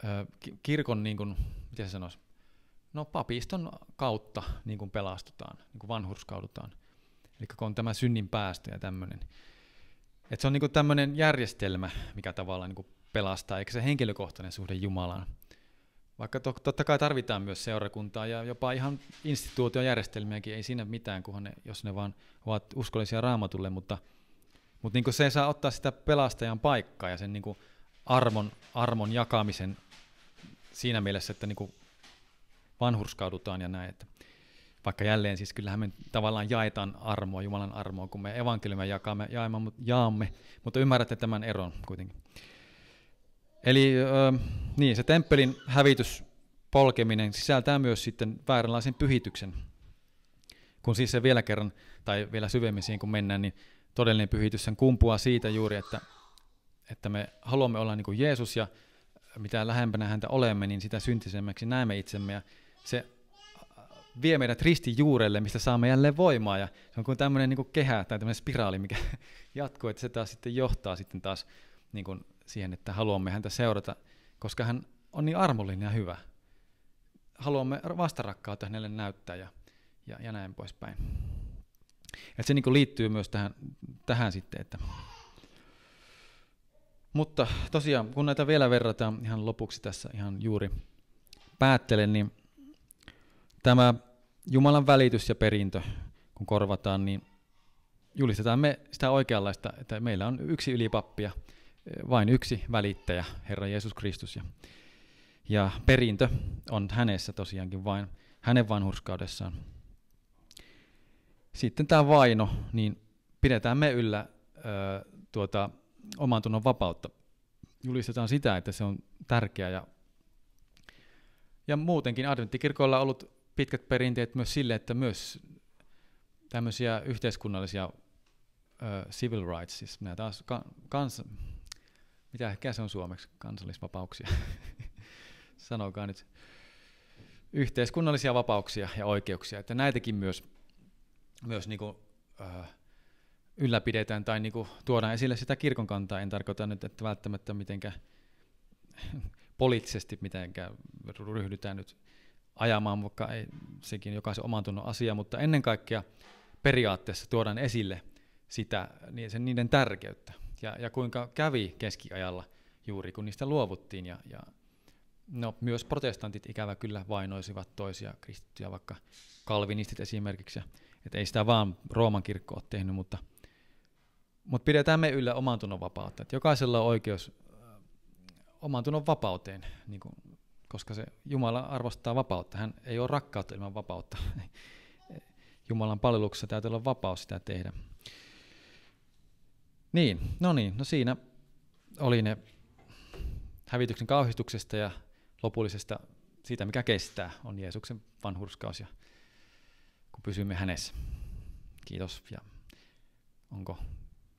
öö, kirkon niin kuin, miten se sanoisi, no papiston kautta niin kuin pelastutaan, niin kuin vanhurskaudutaan. Eli kun on tämä synnin päästö ja tämmöinen. Et se on niin tämmöinen järjestelmä, mikä tavallaan niin kuin pelastaa, eikä se henkilökohtainen suhde Jumalaan. Vaikka to, totta kai tarvitaan myös seurakuntaa ja jopa ihan instituutiojärjestelmiäkin, ei siinä mitään, kunhan ne, jos ne vaan ovat uskollisia raamatulle, mutta, mutta niin se ei saa ottaa sitä pelastajan paikkaa ja sen niin armon, armon jakamisen siinä mielessä, että niin kuin vanhurskaudutaan ja näin. Että vaikka jälleen siis kyllähän me tavallaan jaetaan armoa, Jumalan armoa, kun me evankeliumia jakamme, jaamme, jaamme, mutta ymmärrätte tämän eron kuitenkin. Eli äh, niin, se temppelin hävitys, polkeminen sisältää myös sitten vääränlaisen pyhityksen. Kun siis se vielä kerran, tai vielä syvemmin siihen kun mennään, niin todellinen pyhitys sen kumpuaa siitä juuri, että, että me haluamme olla niin kuin Jeesus ja mitä lähempänä häntä olemme, niin sitä syntisemmäksi näemme itsemme ja se äh, vie meidät ristin juurelle, mistä saamme jälleen voimaa ja se on kuin tämmöinen niin kuin kehä tai tämmöinen spiraali, mikä [LAUGHS] jatkuu, että se taas sitten johtaa sitten taas niin kuin siihen, että haluamme häntä seurata, koska hän on niin armollinen ja hyvä. Haluamme vastarakkautta hänelle näyttää ja, ja, ja näin poispäin. Et se niin kuin liittyy myös tähän, tähän sitten, että mutta tosiaan, kun näitä vielä verrataan ihan lopuksi tässä ihan juuri päättelen, niin tämä Jumalan välitys ja perintö, kun korvataan, niin julistetaan me sitä oikeanlaista, että meillä on yksi ylipappia, vain yksi välittäjä, Herra Jeesus Kristus. Ja, ja perintö on hänessä tosiaankin vain, hänen vanhurskaudessaan. Sitten tämä vaino, niin pidetään me yllä ö, tuota, oman tunnon vapautta. Julistetaan sitä, että se on tärkeää. Ja, ja muutenkin adventtikirkoilla on ollut pitkät perinteet myös sille, että myös tämmöisiä yhteiskunnallisia ö, civil rights, siis nämä taas ka- kans, mitä ehkä se on suomeksi, kansallisvapauksia, [LAUGHS] sanokaa nyt, yhteiskunnallisia vapauksia ja oikeuksia, että näitäkin myös, myös niin kuin, ö, ylläpidetään tai niin kuin tuodaan esille sitä kirkon kantaa. En tarkoita nyt, että välttämättä mitenkään [LAUGHS] poliittisesti mitenkään ryhdytään nyt ajamaan, vaikka ei sekin jokaisen oman tunnon asia, mutta ennen kaikkea periaatteessa tuodaan esille sitä, niin sen, niiden tärkeyttä ja, ja kuinka kävi keskiajalla juuri, kun niistä luovuttiin. Ja, ja no, myös protestantit ikävä kyllä vainoisivat toisia kristittyjä, vaikka kalvinistit esimerkiksi. Että ei sitä vaan Rooman kirkko ole tehnyt, mutta – mutta pidetään me yllä oman tunnon vapautta. Et jokaisella on oikeus äh, oman tunnon vapauteen, niin kun, koska se Jumala arvostaa vapautta. Hän ei ole rakkautta ilman vapautta. [LAUGHS] Jumalan palveluksessa täytyy olla vapaus sitä tehdä. Niin, no niin, no siinä oli ne hävityksen kauhistuksesta ja lopullisesta siitä, mikä kestää, on Jeesuksen vanhurskaus ja kun pysymme hänessä. Kiitos ja onko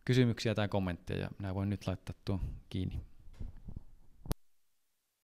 kysymyksiä tai kommentteja ja minä voin nyt laittaa tuon kiinni.